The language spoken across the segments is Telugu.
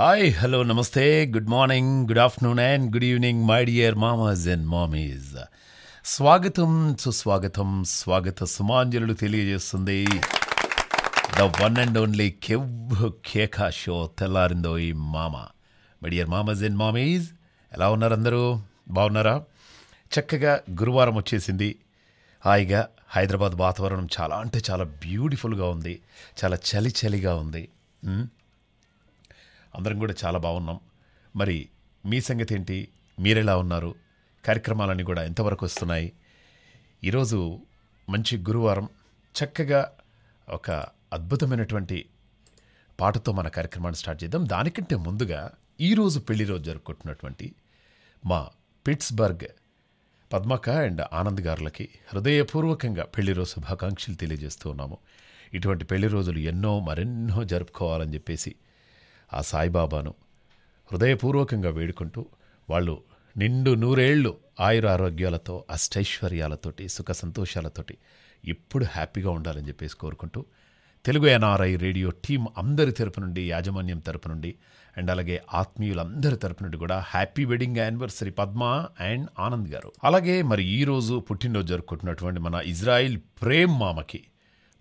హాయ్ హలో నమస్తే good morning good afternoon and good evening my dear మామాజ్ అండ్ మామీజ్ స్వాగతం సుస్వాగతం స్వాగత సుమాంజలు తెలియజేస్తుంది ద వన్ అండ్ ఓన్లీ కెవ్ కేకా షో తెల్లారిందో ఈ మామ మై డియర్ మామాజ్ అండ్ మామీజ్ ఎలా ఉన్నారు అందరూ బాగున్నారా చక్కగా గురువారం వచ్చేసింది హాయిగా హైదరాబాద్ వాతావరణం చాలా అంటే చాలా బ్యూటిఫుల్గా ఉంది చాలా చలి చలిగా ఉంది అందరం కూడా చాలా బాగున్నాం మరి మీ సంగతి ఏంటి మీరెలా ఉన్నారు కార్యక్రమాలన్నీ కూడా ఎంతవరకు వస్తున్నాయి ఈరోజు మంచి గురువారం చక్కగా ఒక అద్భుతమైనటువంటి పాటతో మన కార్యక్రమాన్ని స్టార్ట్ చేద్దాం దానికంటే ముందుగా ఈరోజు పెళ్లి రోజు జరుపుకుంటున్నటువంటి మా పిట్స్బర్గ్ పద్మక అండ్ ఆనంద్ గారులకి హృదయపూర్వకంగా రోజు శుభాకాంక్షలు తెలియజేస్తూ ఉన్నాము ఇటువంటి పెళ్లి రోజులు ఎన్నో మరెన్నో జరుపుకోవాలని చెప్పేసి ఆ సాయిబాబాను హృదయపూర్వకంగా వేడుకుంటూ వాళ్ళు నిండు నూరేళ్లు ఆయుర ఆరోగ్యాలతో అష్టైశ్వర్యాలతోటి సుఖ సంతోషాలతోటి ఎప్పుడు హ్యాపీగా ఉండాలని చెప్పేసి కోరుకుంటూ తెలుగు ఎన్ఆర్ఐ రేడియో టీం అందరి తరపు నుండి యాజమాన్యం తరపు నుండి అండ్ అలాగే ఆత్మీయులందరి తరపు నుండి కూడా happy wedding anniversary Padma and Anand garu అలాగే మరి ఈరోజు పుట్టినరోజు జరుపుకుంటున్నటువంటి మన ఇజ్రాయిల్ ప్రేమ్ మామకి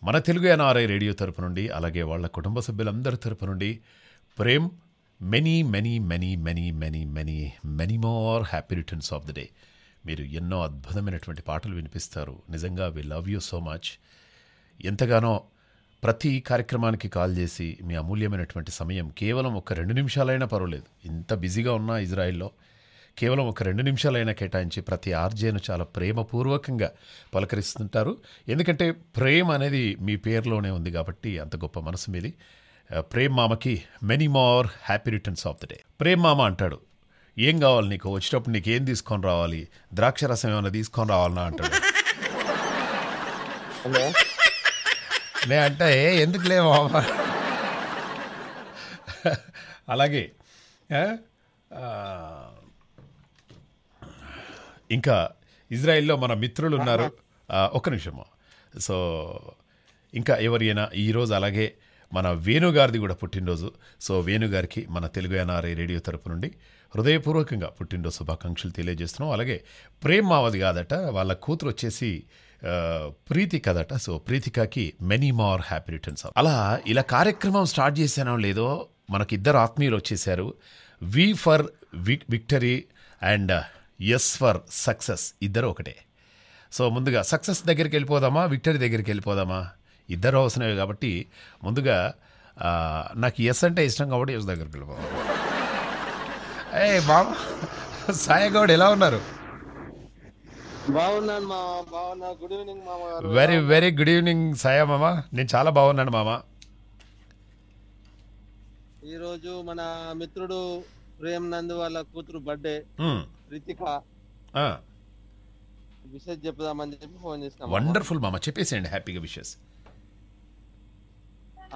మన తెలుగు ఎన్ఆర్ఐ రేడియో తరపు నుండి అలాగే వాళ్ళ కుటుంబ సభ్యులందరి తరపు నుండి Prem many many many many many many many more happy returns of the day మీరు ఎన్నో అద్భుతమైనటువంటి పాటలు వినిపిస్తారు నిజంగా we love you so much ఎంతగానో ప్రతి కార్యక్రమానికి కాల్ చేసి మీ అమూల్యమైనటువంటి సమయం కేవలం ఒక రెండు నిమిషాలైనా పర్వాలేదు ఇంత బిజీగా ఉన్నా ఇజ్రాయిల్లో కేవలం ఒక రెండు నిమిషాలైనా కేటాయించి ప్రతి ఆర్జేను చాలా ప్రేమపూర్వకంగా పలకరిస్తుంటారు ఎందుకంటే ప్రేమ అనేది మీ పేరులోనే ఉంది కాబట్టి అంత గొప్ప మనసు మీది ప్రేమ్ మామకి many more happy returns of the day Prem మామ అంటాడు ఏం కావాలి నీకు వచ్చేటప్పుడు నీకు ఏం తీసుకొని రావాలి ద్రాక్ష రసం ఏమైనా తీసుకొని రావాలన్నా అంటాడు నే అంటే ఎందుకు లేవు అలాగే ఇంకా ఇజ్రాయిల్లో మన మిత్రులు ఉన్నారు ఒక్క నిమిషము సో ఇంకా ఎవరైనా ఈరోజు అలాగే మన వేణుగారిది కూడా పుట్టినరోజు సో వేణుగారికి మన తెలుగు ఎన్ఆర్ఐ రేడియో తరపు నుండి హృదయపూర్వకంగా పుట్టినరోజు శుభాకాంక్షలు తెలియజేస్తున్నాం అలాగే ప్రేమ్ మావది కాదట వాళ్ళ కూతురు వచ్చేసి ప్రీతి కదట సో ప్రీతికాకి మెనీ మోర్ హ్యాపీ రిటర్న్స్ అలా ఇలా కార్యక్రమం స్టార్ట్ చేశానో లేదో మనకి ఇద్దరు ఆత్మీయులు వచ్చేసారు V for victory and S for success ఇద్దరు ఒకటే సో ముందుగా సక్సెస్ దగ్గరికి వెళ్ళిపోదామా విక్టరీ దగ్గరికి వెళ్ళిపోదామా ఇద్దరు అవసరమే కాబట్టి ముందుగా నాకు ఎస్ అంటే ఇష్టం కాబట్టి ఎస్ దగ్గరికి వెళ్ళిపోవాలి ఏ బాబా సాయగౌడ్ ఎలా ఉన్నారు బాగున్నాను గుడ్ మామ వెరీ వెరీ గుడ్ ఈవినింగ్ సాయ మామ నేను చాలా బాగున్నాను మామ ఈరోజు మన మిత్రుడు ప్రేమ్ నంద్ వాళ్ళ కూతురు బర్త్డే రితిక విషయం చెప్పుదామని చెప్పి ఫోన్ చేస్తాం వండర్ఫుల్ మామ చెప్పేసేయండి హ్యాపీగా విషయస్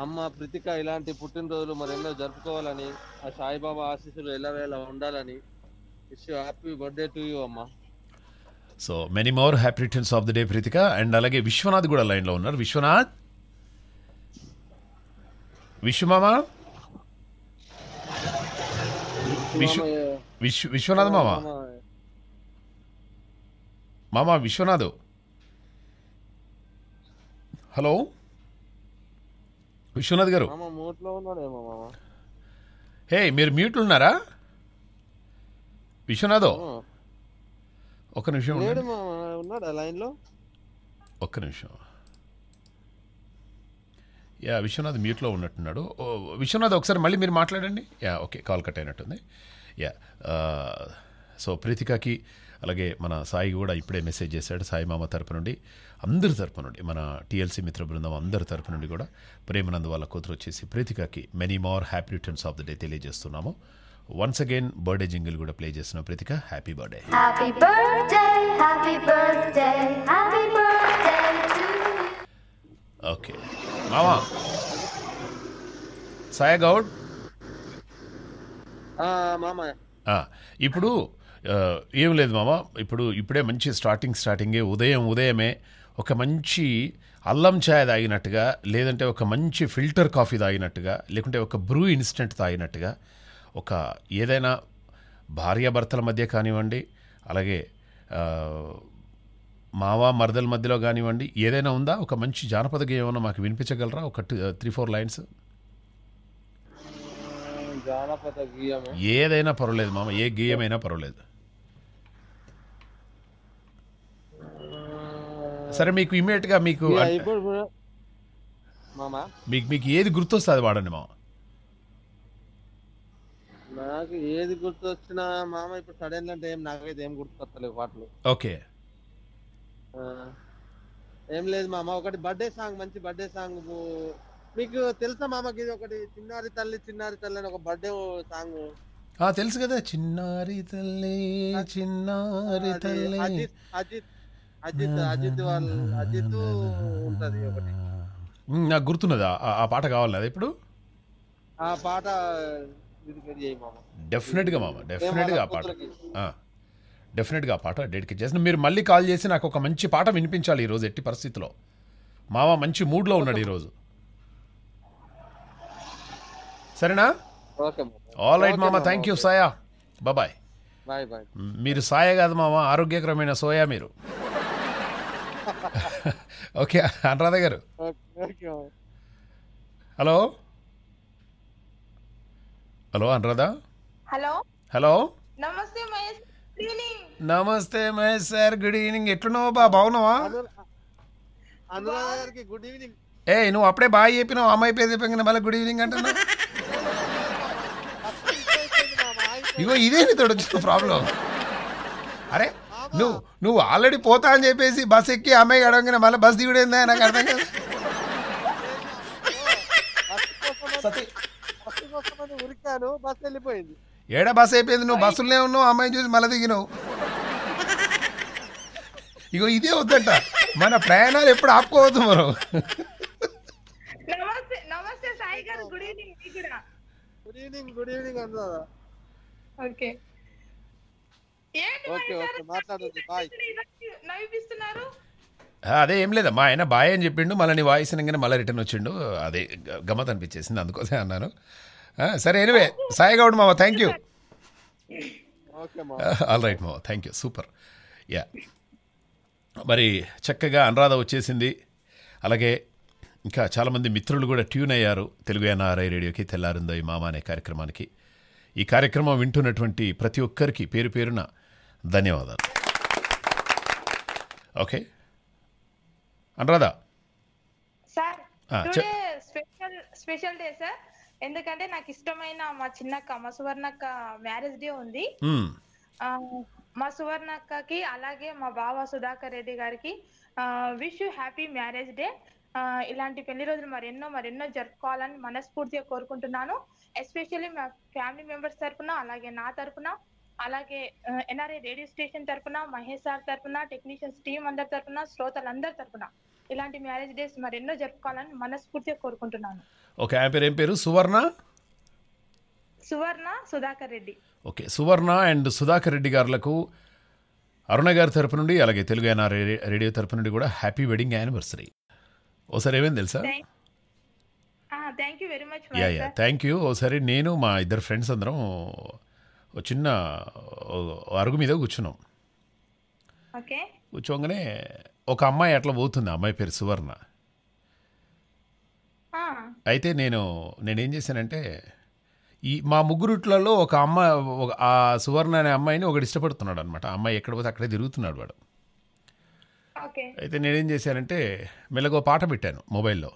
అమ్మ ప్రతిక ఇలాంటి పుట్టినరోజులు ఎన్నో జరుపుకోవాలని ఆ సాయిబాబా ఆశీస్సులు వేలా ఉండాలని wish happy birthday to you అమ్మ so many more happy returns of the day Preethika and అలాగే విశ్వనాథ్ కూడా లైన్లో ఉన్నారు విశ్వనాథ్ విశ్వమామ విశ్వ విశ్వ విశ్వనాథ్ మామ మామ విశ్వనాథ్ హలో విశ్వనాథ్ గారు హే మీరు మ్యూట్లు ఉన్నారా విశ్వనాథ్ ఒక నిమిషం లైన్లో ఒక్క నిమిషం యా విశ్వనాథ్ మ్యూట్లో ఉన్నట్టున్నాడు విశ్వనాథ్ ఒకసారి మళ్ళీ మీరు మాట్లాడండి యా ఓకే కాల్ కట్ అయినట్టుంది యా సో ప్రీతికాకి అలాగే మన సాయి కూడా ఇప్పుడే మెసేజ్ చేశాడు సాయి మామ తరపు నుండి అందరి తరపు నుండి మన టీఎల్సీ మిత్ర బృందం అందరి తరపు నుండి కూడా ప్రేమనంద్ వాళ్ళ కూతురు వచ్చేసి ప్రీతికాకి many more happy returns of the day తెలియజేస్తున్నాము వన్స్ అగైన్ బర్త్డే జింగిల్ కూడా ప్లే చేస్తున్నాం ప్రీతిక హ్యాపీ బర్త్డే ఓకే మామా సాయ గౌడ్ ఇప్పుడు ఏం లేదు మామ ఇప్పుడు ఇప్పుడే మంచి స్టార్టింగ్ స్టార్టింగే ఉదయం ఉదయమే ఒక మంచి అల్లం ఛాయ్ తాగినట్టుగా లేదంటే ఒక మంచి ఫిల్టర్ కాఫీ తాగినట్టుగా లేకుంటే ఒక బ్రూ ఇన్స్టెంట్ తాగినట్టుగా ఒక ఏదైనా భార్యాభర్తల మధ్య కానివ్వండి అలాగే మావా మరదల మధ్యలో కానివ్వండి ఏదైనా ఉందా ఒక మంచి జానపద గేయం మాకు వినిపించగలరా ఒక త్రీ ఫోర్ లైన్స్ ఏదైనా పర్వాలేదు మామ ఏ గేయమైనా పర్వాలేదు సరే మీకు ఇమీడియట్ గా మీకు మీకు మీకు ఏది గుర్తొస్తుంది వాడండి మామ నాకు ఏది గుర్తొచ్చినా మామ ఇప్పుడు సడన్ అంటే ఏం నాకైతే ఏం గుర్తొస్తలేదు పాటలు ఓకే ఏం లేదు మామ ఒకటి బర్త్డే సాంగ్ మంచి బర్త్డే సాంగ్ మీకు తెలుసా మామకి ఇది ఒకటి చిన్నారి తల్లి చిన్నారి తల్లి అని ఒక బర్త్డే సాంగ్ తెలుసు కదా చిన్నారి తల్లి చిన్నారి తల్లి అజిత్ అజిత్ అజిత్ అజిత్ అజిత్ ఉంటది ఒకటి నాకు గుర్తున్నదా ఆ పాట కావాలి ఇప్పుడు ఆ పాట డెఫినెట్గా మామ డెఫినెట్గా ఆ పాట డెఫినెట్గా ఆ పాట డెడికేట్ చేసిన మీరు మళ్ళీ కాల్ చేసి నాకు ఒక మంచి పాట వినిపించాలి ఈరోజు ఎట్టి పరిస్థితిలో మామ మంచి మూడ్లో ఉన్నాడు ఈరోజు సరేనా ఆల్ రైట్ మామ థ్యాంక్ యూ సాయా బాబాయ్ మీరు సాయ కాదు మామ ఆరోగ్యకరమైన సోయా మీరు okay Anuradha garu hello hello Anuradha hello hello నమస్తే మహేష్ సార్ గుడ్ ఈవినింగ్ ఎట్లున్నావు బా బాగున్నావా గుడ్ ఈవినింగ్ ఏ నువ్వు అప్పుడే బాగా చెప్పినావు అమ్మాయి పేరు చెప్పాను మళ్ళీ గుడ్ ఈవినింగ్ అంటున్నా ఇగో ఇదే తోడు ప్రాబ్లం అరే నువ్వు నువ్వు ఆల్రెడీ పోతా అని చెప్పేసి బస్ ఎక్కి అమ్మాయి అడగంగానే మళ్ళీ బస్ దిగుడేందా నాకు అర్థం కాదు ఉరికాను వెళ్ళిపోయింది ఏడా బస్ అయిపోయింది నువ్వు బస్సులోనే ఉన్నావు అమ్మాయిని చూసి మళ్ళీ దిగినావు ఇగో ఇదే వద్దంట మన ప్రయాణాలు ఎప్పుడు ఆపుకోవద్దు మనం good evening good evening good evening okay నవ్విస్తున్నారు అదే ఏం లేదు మా ఆయన బాయ్ అని చెప్పిండు మళ్ళీ వాయిస్ మళ్ళీ రిటర్న్ వచ్చిండు అదే గమ్మత్ అనిపించేసింది అందుకోసం అన్నాను సరే ఎనివే సాయి గౌడ్ మావా థ్యాంక్ యూ ఆల్ రైట్ మావా థ్యాంక్ యూ సూపర్ యా మరి చక్కగా అనురాధ వచ్చేసింది అలాగే ఇంకా చాలామంది మిత్రులు కూడా ట్యూన్ అయ్యారు తెలుగు ఎన్ఆర్ఐ రేడియోకి తెల్లారిందో ఈ మామ అనే కార్యక్రమానికి ఈ కార్యక్రమం వింటున్నటువంటి ప్రతి ఒక్కరికి పేరు పేరున ధన్యవాదాలు okay Anuradha special day sir ఎందుకంటే నాకు ఇష్టమైన మా చిన్నక్క మా సువర్ణక్క మ్యారేజ్ డే ఉంది మా సువర్ణక్కకి అలాగే మా బావ సుధాకర్ రెడ్డి గారికి wish you happy marriage day ఇలాంటి పెళ్లి రోజులు మరెన్నో మరెన్నో జరుపుకోవాలని మనస్ఫూర్తిగా కోరుకుంటున్నాను ఎస్పెషల్లీ మా ఫ్యామిలీ మెంబర్స్ తరఫున అలాగే నా తరఫున అలాగే ఎన్ఆర్ఐ రేడియో స్టేషన్ తరఫున మహేష్ సార్ తరఫున టెక్నీషియన్స్ టీం అందరి తరఫున శ్రోతలందరి తరఫున ఇలాంటి మ్యారేజ్ డేస్ మరెన్నో జరుపుకోవాలని మనస్ఫూర్తిగా కోరుకుంటున్నాను ఓకే ఆమె పేరు ఏం పేరు సువర్ణ సువర్ణ సుధాకర్ రెడ్డి ఓకే సువర్ణ అండ్ సుధాకర్ రెడ్డి గారులకు అరుణ గారి తరపు నుండి అలాగే తెలుగు ఎన్ఆర్ఐ రేడియో తరపు నుండి కూడా హ్యాపీ వెడ్డింగ్ యానివర్సరీ ఓసారి ఏమైంది తెలుసా thank you yeah yeah thank you ఓసారి నేను మా ఇద్దరు ఫ్రెండ్స్ అందరం చిన్న అరుగు మీద కూర్చున్నాం కూర్చోగానే ఒక అమ్మాయి అట్లా పోతుంది అమ్మాయి పేరు సువర్ణ అయితే నేను నేనేం చేశానంటే ఈ మా ముగ్గురుట్లలో ఒక అమ్మాయి ఆ సువర్ణ అనే అమ్మాయిని ఒకటి ఇష్టపడుతున్నాడు అనమాట అమ్మాయి ఎక్కడ పోతే అక్కడే తిరుగుతున్నాడు వాడు అయితే నేనేం చేశానంటే మెలగో పాట పెట్టాను మొబైల్లో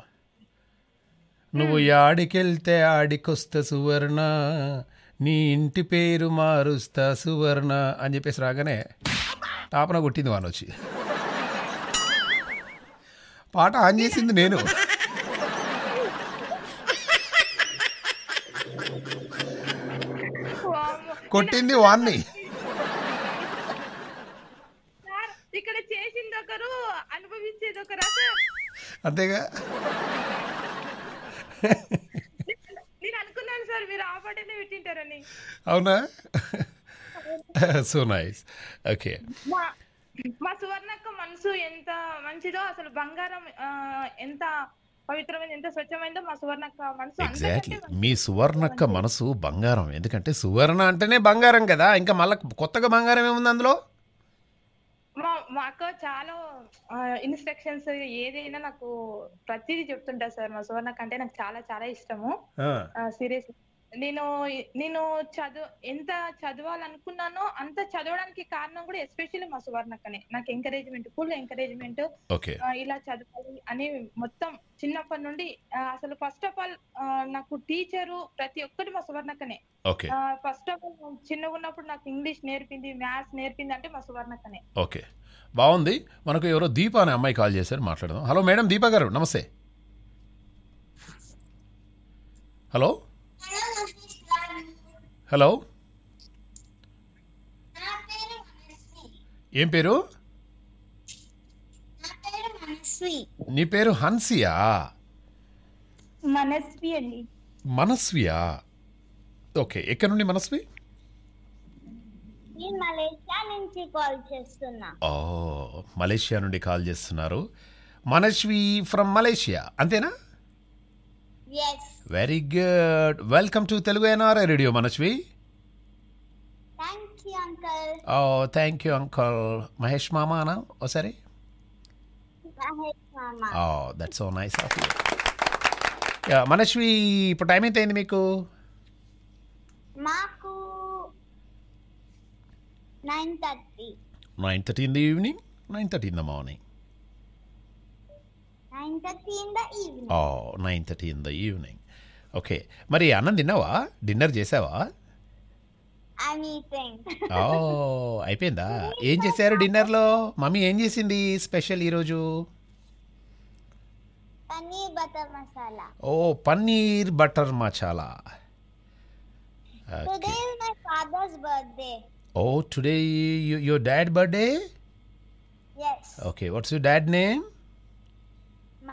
నువ్వు ఆడికెళ్తే ఆడికొస్తా సువర్ణ నీ ఇంటి పేరు మారుస్తా సువర్ణ అని చెప్పేసి రాగానే తాపన కొట్టింది వాన వచ్చి పాట ఆన్ చేసింది నేను కొట్టింది వాన్ని ఒకరు అనుభవించేది ఒక రసం అంతేగా నేను అనుకున్నాను సార్ మీరు ఆ పాటనే పెట్టింటారని అవునా సో నైస్ ఓకే మా సువర్ణక్క మనసు ఎంత మంచిదో అసలు బంగారం ఎంత పవిత్రమైంది ఎంత స్వచ్ఛమైందో మా సువర్ణక్క మనసు మీ సువర్ణక్క మనసు బంగారం ఎందుకంటే సువర్ణ అంటేనే బంగారం కదా ఇంకా మళ్ళీ కొత్తగా బంగారం ఏముంది అందులో మా మా అక్క చాలా ఇన్స్ట్రక్షన్స్ ఏదైనా నాకు ప్రతిదీ చెప్తుంటారు సార్ మా సువర్ణ కంటే నాకు చాలా చాలా ఇష్టము సీరియస్ నేను నేను చదువు ఎంత చదవాలనుకున్నానో అంత చదవడానికి కారణం కూడా ఎస్పెషల్లీ మా సువర్ణకనే నాకు ఎంకరేజ్మెంట్ ఫుల్ ఎంకరేజ్మెంట్ ఇలా చదవాలి అని మొత్తం చిన్నప్పటి నుండి అసలు ఫస్ట్ ఆఫ్ ఆల్ నాకు టీచరు ప్రతి ఒక్కటి మా సువర్ణకనే ఫస్ట్ ఆఫ్ ఆల్ చిన్నగా ఉన్నప్పుడు నాకు ఇంగ్లీష్ నేర్పింది మ్యాథ్స్ నేర్పింది అంటే మా సువర్ణకనే ఓకే బాగుంది మనకు ఎవరో దీప అనే అమ్మాయి కాల్ చేశారు మాట్లాడదాం హలో మేడం దీప గారు నమస్తే హలో హలో ఏం పేరు నీ పేరు హన్సియా మనస్వి అండి మనస్వియా ఓకే ఎక్కడ నుండి మనస్వి మలేషియా ఓ మలేషియా నుండి కాల్ చేస్తున్నారు మనస్వి ఫ్రమ్ మలేషియా అంతేనా yes Very good. Welcome to Telugu NRI Radio, Manashvi. Thank you, Uncle. Oh, thank you, Uncle. Mahesh Mama, na? Oh, Mahesh Mama. Oh, that's so nice of you. yeah, Manashvi, what time is it? Maku. Maku. 9.30. 9.30 in the evening? 9.30 in the morning. 9.30 in the evening. Oh, 9.30 in the evening. Okay మరి అన్నం తిన్నావా డిన్నర్ చేసావా ఓ అయిపోయిందా ఏం చేశారు డిన్నర్లో మమ్మీ ఏం చేసింది స్పెషల్ ఈరోజు oh paneer butter masala oh today your dad birthday okay what's your dad name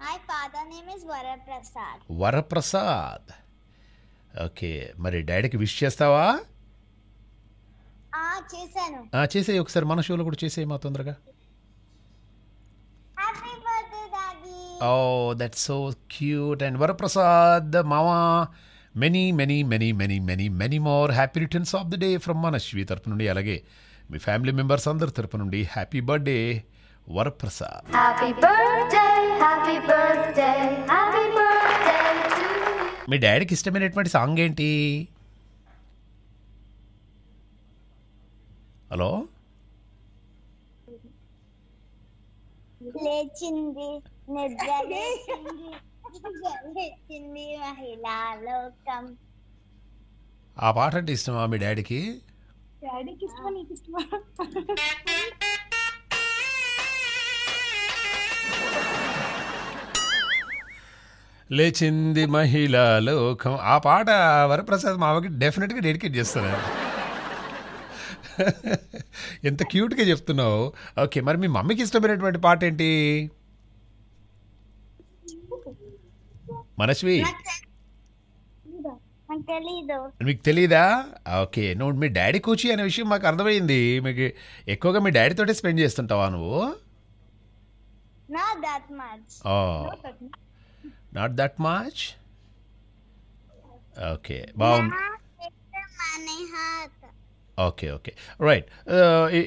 my father name is Varaprasad Varaprasad okay మరి డాడీకి విష్ చేస్తావా చేశాను చేసేయి ఒకసారి మన షోలో కూడా చేసేయి మా తొందరగా oh that so cute and Varaprasad మామా many many many many many many more happy returns of the day from Manasvi తరపు నుండి అలాగే మీ ఫ్యామిలీ మెంబర్స్ అందరి తరపు నుండి హ్యాపీ బర్త్డే వరప్రసాద్ మీ డాడీకి ఇష్టమైనటువంటి సాంగ్ ఏంటి హలో ఆ పాట అంటే ఇష్టమా మీ డాడీకి డాడీకి ఇష్టమా నీకు ఇష్టమా లేచింది మహిళా లోకం ఆ పాట వరప్రసాద్ మామకి డెఫినెట్గా డెడికేట్ చేస్తున్నాను ఎంత క్యూట్గా చెప్తున్నావు ఓకే మరి మీ మమ్మీకి ఇష్టమైనటువంటి పాట ఏంటి మనస్వి మీకు తెలీదా ఓకే నువ్వు మీ డాడీ కూచి అనే విషయం మాకు అర్థమైంది మీకు ఎక్కువగా మీ డాడీతోటే స్పెండ్ చేస్తుంటావా నువ్వు నాట్ దట్ మచ్ ఓకే బాగుంది ఓకే ఓకే రైట్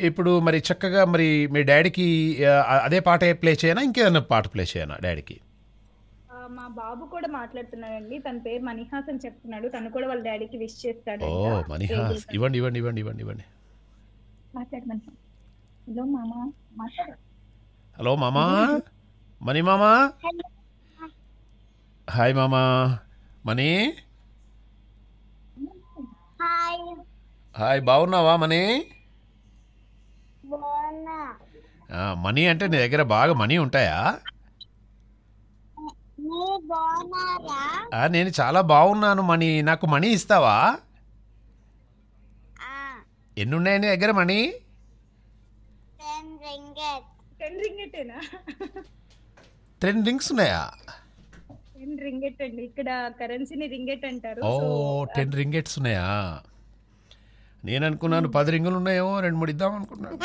ఇప్పుడు మరి చక్కగా మరి మీ డాడీకి uh, అదే పాట ప్లే చేయనా ఇంకేదైనా పాట ప్లే చేయనా డాడీకి మా బాబు కూడా మాట్లాడుతున్నాడండి తన పేరు మణిహాస్ అని చెప్తున్నాడు తను కూడా వాళ్ళ డాడీకి విష్ చేస్తాడు ఓ మణిహాస్ ఇవ్వండి ఇవ్వండి ఇవ్వండి ఇవ్వండి ఇవ్వండి మాట్లాడమని హలో మామా హలో మామా మణి మామా హాయ్ మామా మనీ హాయ్ బాగున్నావా మనీ మనీ అంటే నీ దగ్గర బాగా మనీ ఉంటాయా నేను చాలా బాగున్నాను మనీ నాకు మనీ ఇస్తావా ఎన్ని నీ దగ్గర మనీ టెన్ రింగ్స్ ఉన్నాయా రింగెట్ అండి ఇక్కడ కరెన్సీని రింగెట్ అంటారు ఓ టెన్ రింగెట్స్ ఉన్నాయా నేను అనుకున్నాను పది రింగులు ఉన్నాయో రెండు మూడు ఇద్దాం అనుకున్నాను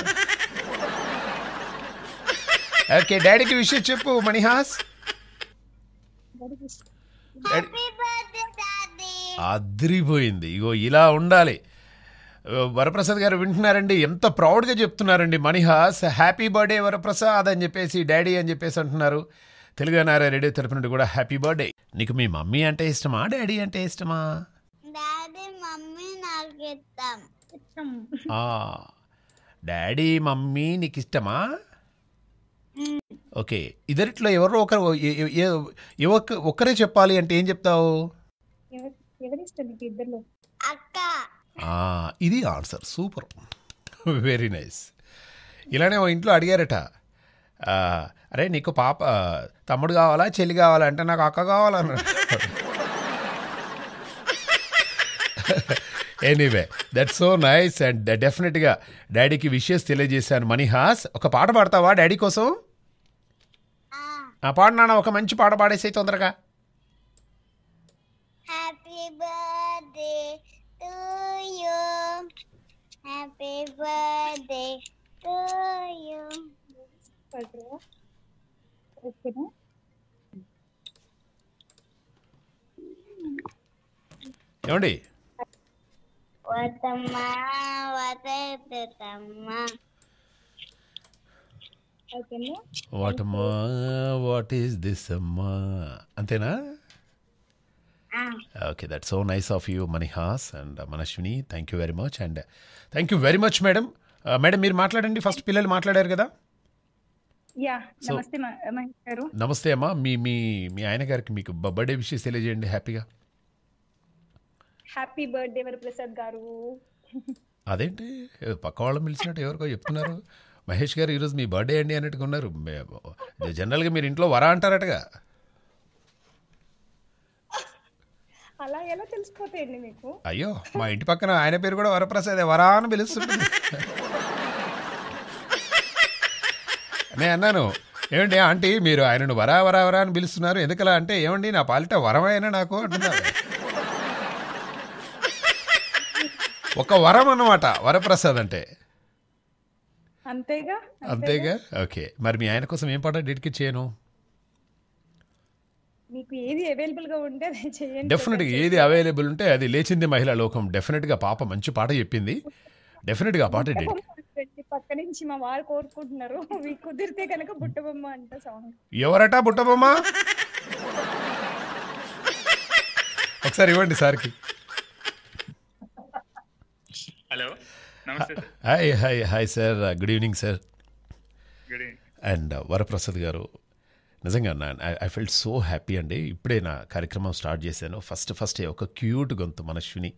ఓకే డాడీకి విషయం చెప్పు మణిహాస్ అదిరిపోయింది ఇగో ఇలా ఉండాలి వరప్రసాద్ గారు వింటున్నారండి ఎంత ప్రౌడ్గా చెప్తున్నారండి మణిహాస్ హ్యాపీ బర్త్డే వరప్రసాద్ అని చెప్పేసి డాడీ అని చెప్పేసి అంటున్నారు తెలుగు రేడియో తరపు నుండి కూడా హ్యాపీ బర్త్డే నీకు మీ మమ్మీ అంటే ఇష్టమా డాడీ అంటే ఇష్టమా డాడీ మమ్మీ డాడీ మమ్మీ నీకు ఇష్టమా ఓకే ఇద్దరిట్లో ఎవరో ఒకరు ఏ- ఒక్కరే చెప్పాలి అంటే ఏం చెప్తావు ఇది ఆన్సర్ సూపర్ వెరీ నైస్ ఇలానే ఇంట్లో అడిగారట అరే నీకు పాప తమ్ముడు కావాలా చెల్లి కావాలా అంటే నాకు అక్క కావాలన్న anyway that so nice and డెఫినెట్గా డాడీకి విషయస్ తెలియజేశాను మణిహాస్ ఒక పాట పాడతావా డాడీ కోసం ఆ పాట నాన్న ఒక మంచి పాట పాడేసే తొందరగా Happy birthday to you. చెప్పిన ఏమండి వాట్ ఈస్ అంతేనా okay that so nice of you Manihas and Manasvini thank you very much and thank you very much madam madam మీరు మాట్లాడండి ఫస్ట్ పిల్లలు మాట్లాడారు కదా నమస్తే అమ్మా మీ మీ మీ ఆయన గారికి మీకు బర్త్డే విషయం తెలియజేయండి హ్యాపీగా హ్యాపీ బర్త్డే వరప్రసాద్ గారు అదేంటి పక్క వాళ్ళం పిలిచినట్టు ఎవరికో చెప్తున్నారు మహేష్ గారు ఈరోజు మీ బర్త్డే అండి అన్నట్టుగా ఉన్నారు జనరల్గా మీరు ఇంట్లో వరా అంటారటగా అలా ఎలా తెలిసిపోతాయండి మీకు అయ్యో మా ఇంటి పక్కన ఆయన పేరు కూడా వరప్రసాదే వరా అని పిలుస్తుంది నేను అన్నాను ఏమండి ఆంటీ మీరు ఆయనను వరా వరా వరా అని పిలుస్తున్నారు ఎందుకలా అంటే ఏమండి నా పాలిట వరమైనా నాకు అంటున్నారు ఒక వరం అనమాట వరప్రసాద్ అంటే అంతేగా అంతేగా ఓకే మరి మీ ఆయన కోసం ఏం పాట డెడికేట్ చేయను మీకు ఏది అవైలబుల్ గా ఉంటే అది చేయండి డెఫినెట్ గా ఏది అవైలబుల్ ఉంటే అది లేచింది మహిళా లోకం డెఫినెట్ గా పాప మంచి పాట చెప్పింది డెఫినెట్ గా పాట డెడికేట్ పక్క నుంచి మా వారు కోరుకుంటున్నారు కుదిరితే కనుక అంట సాంగ్ ఎవరట ఒకసారి ఇవ్వండి సార్కి hello hi hi hi sir good evening sir and Varaprasad garu నిజంగా నా ఐ ఫెల్ట్ సో హ్యాపీ అండి ఇప్పుడే నా కార్యక్రమం స్టార్ట్ చేశాను ఫస్ట్ ఫస్ట్ ఒక క్యూట్ గొంతు మనశ్విని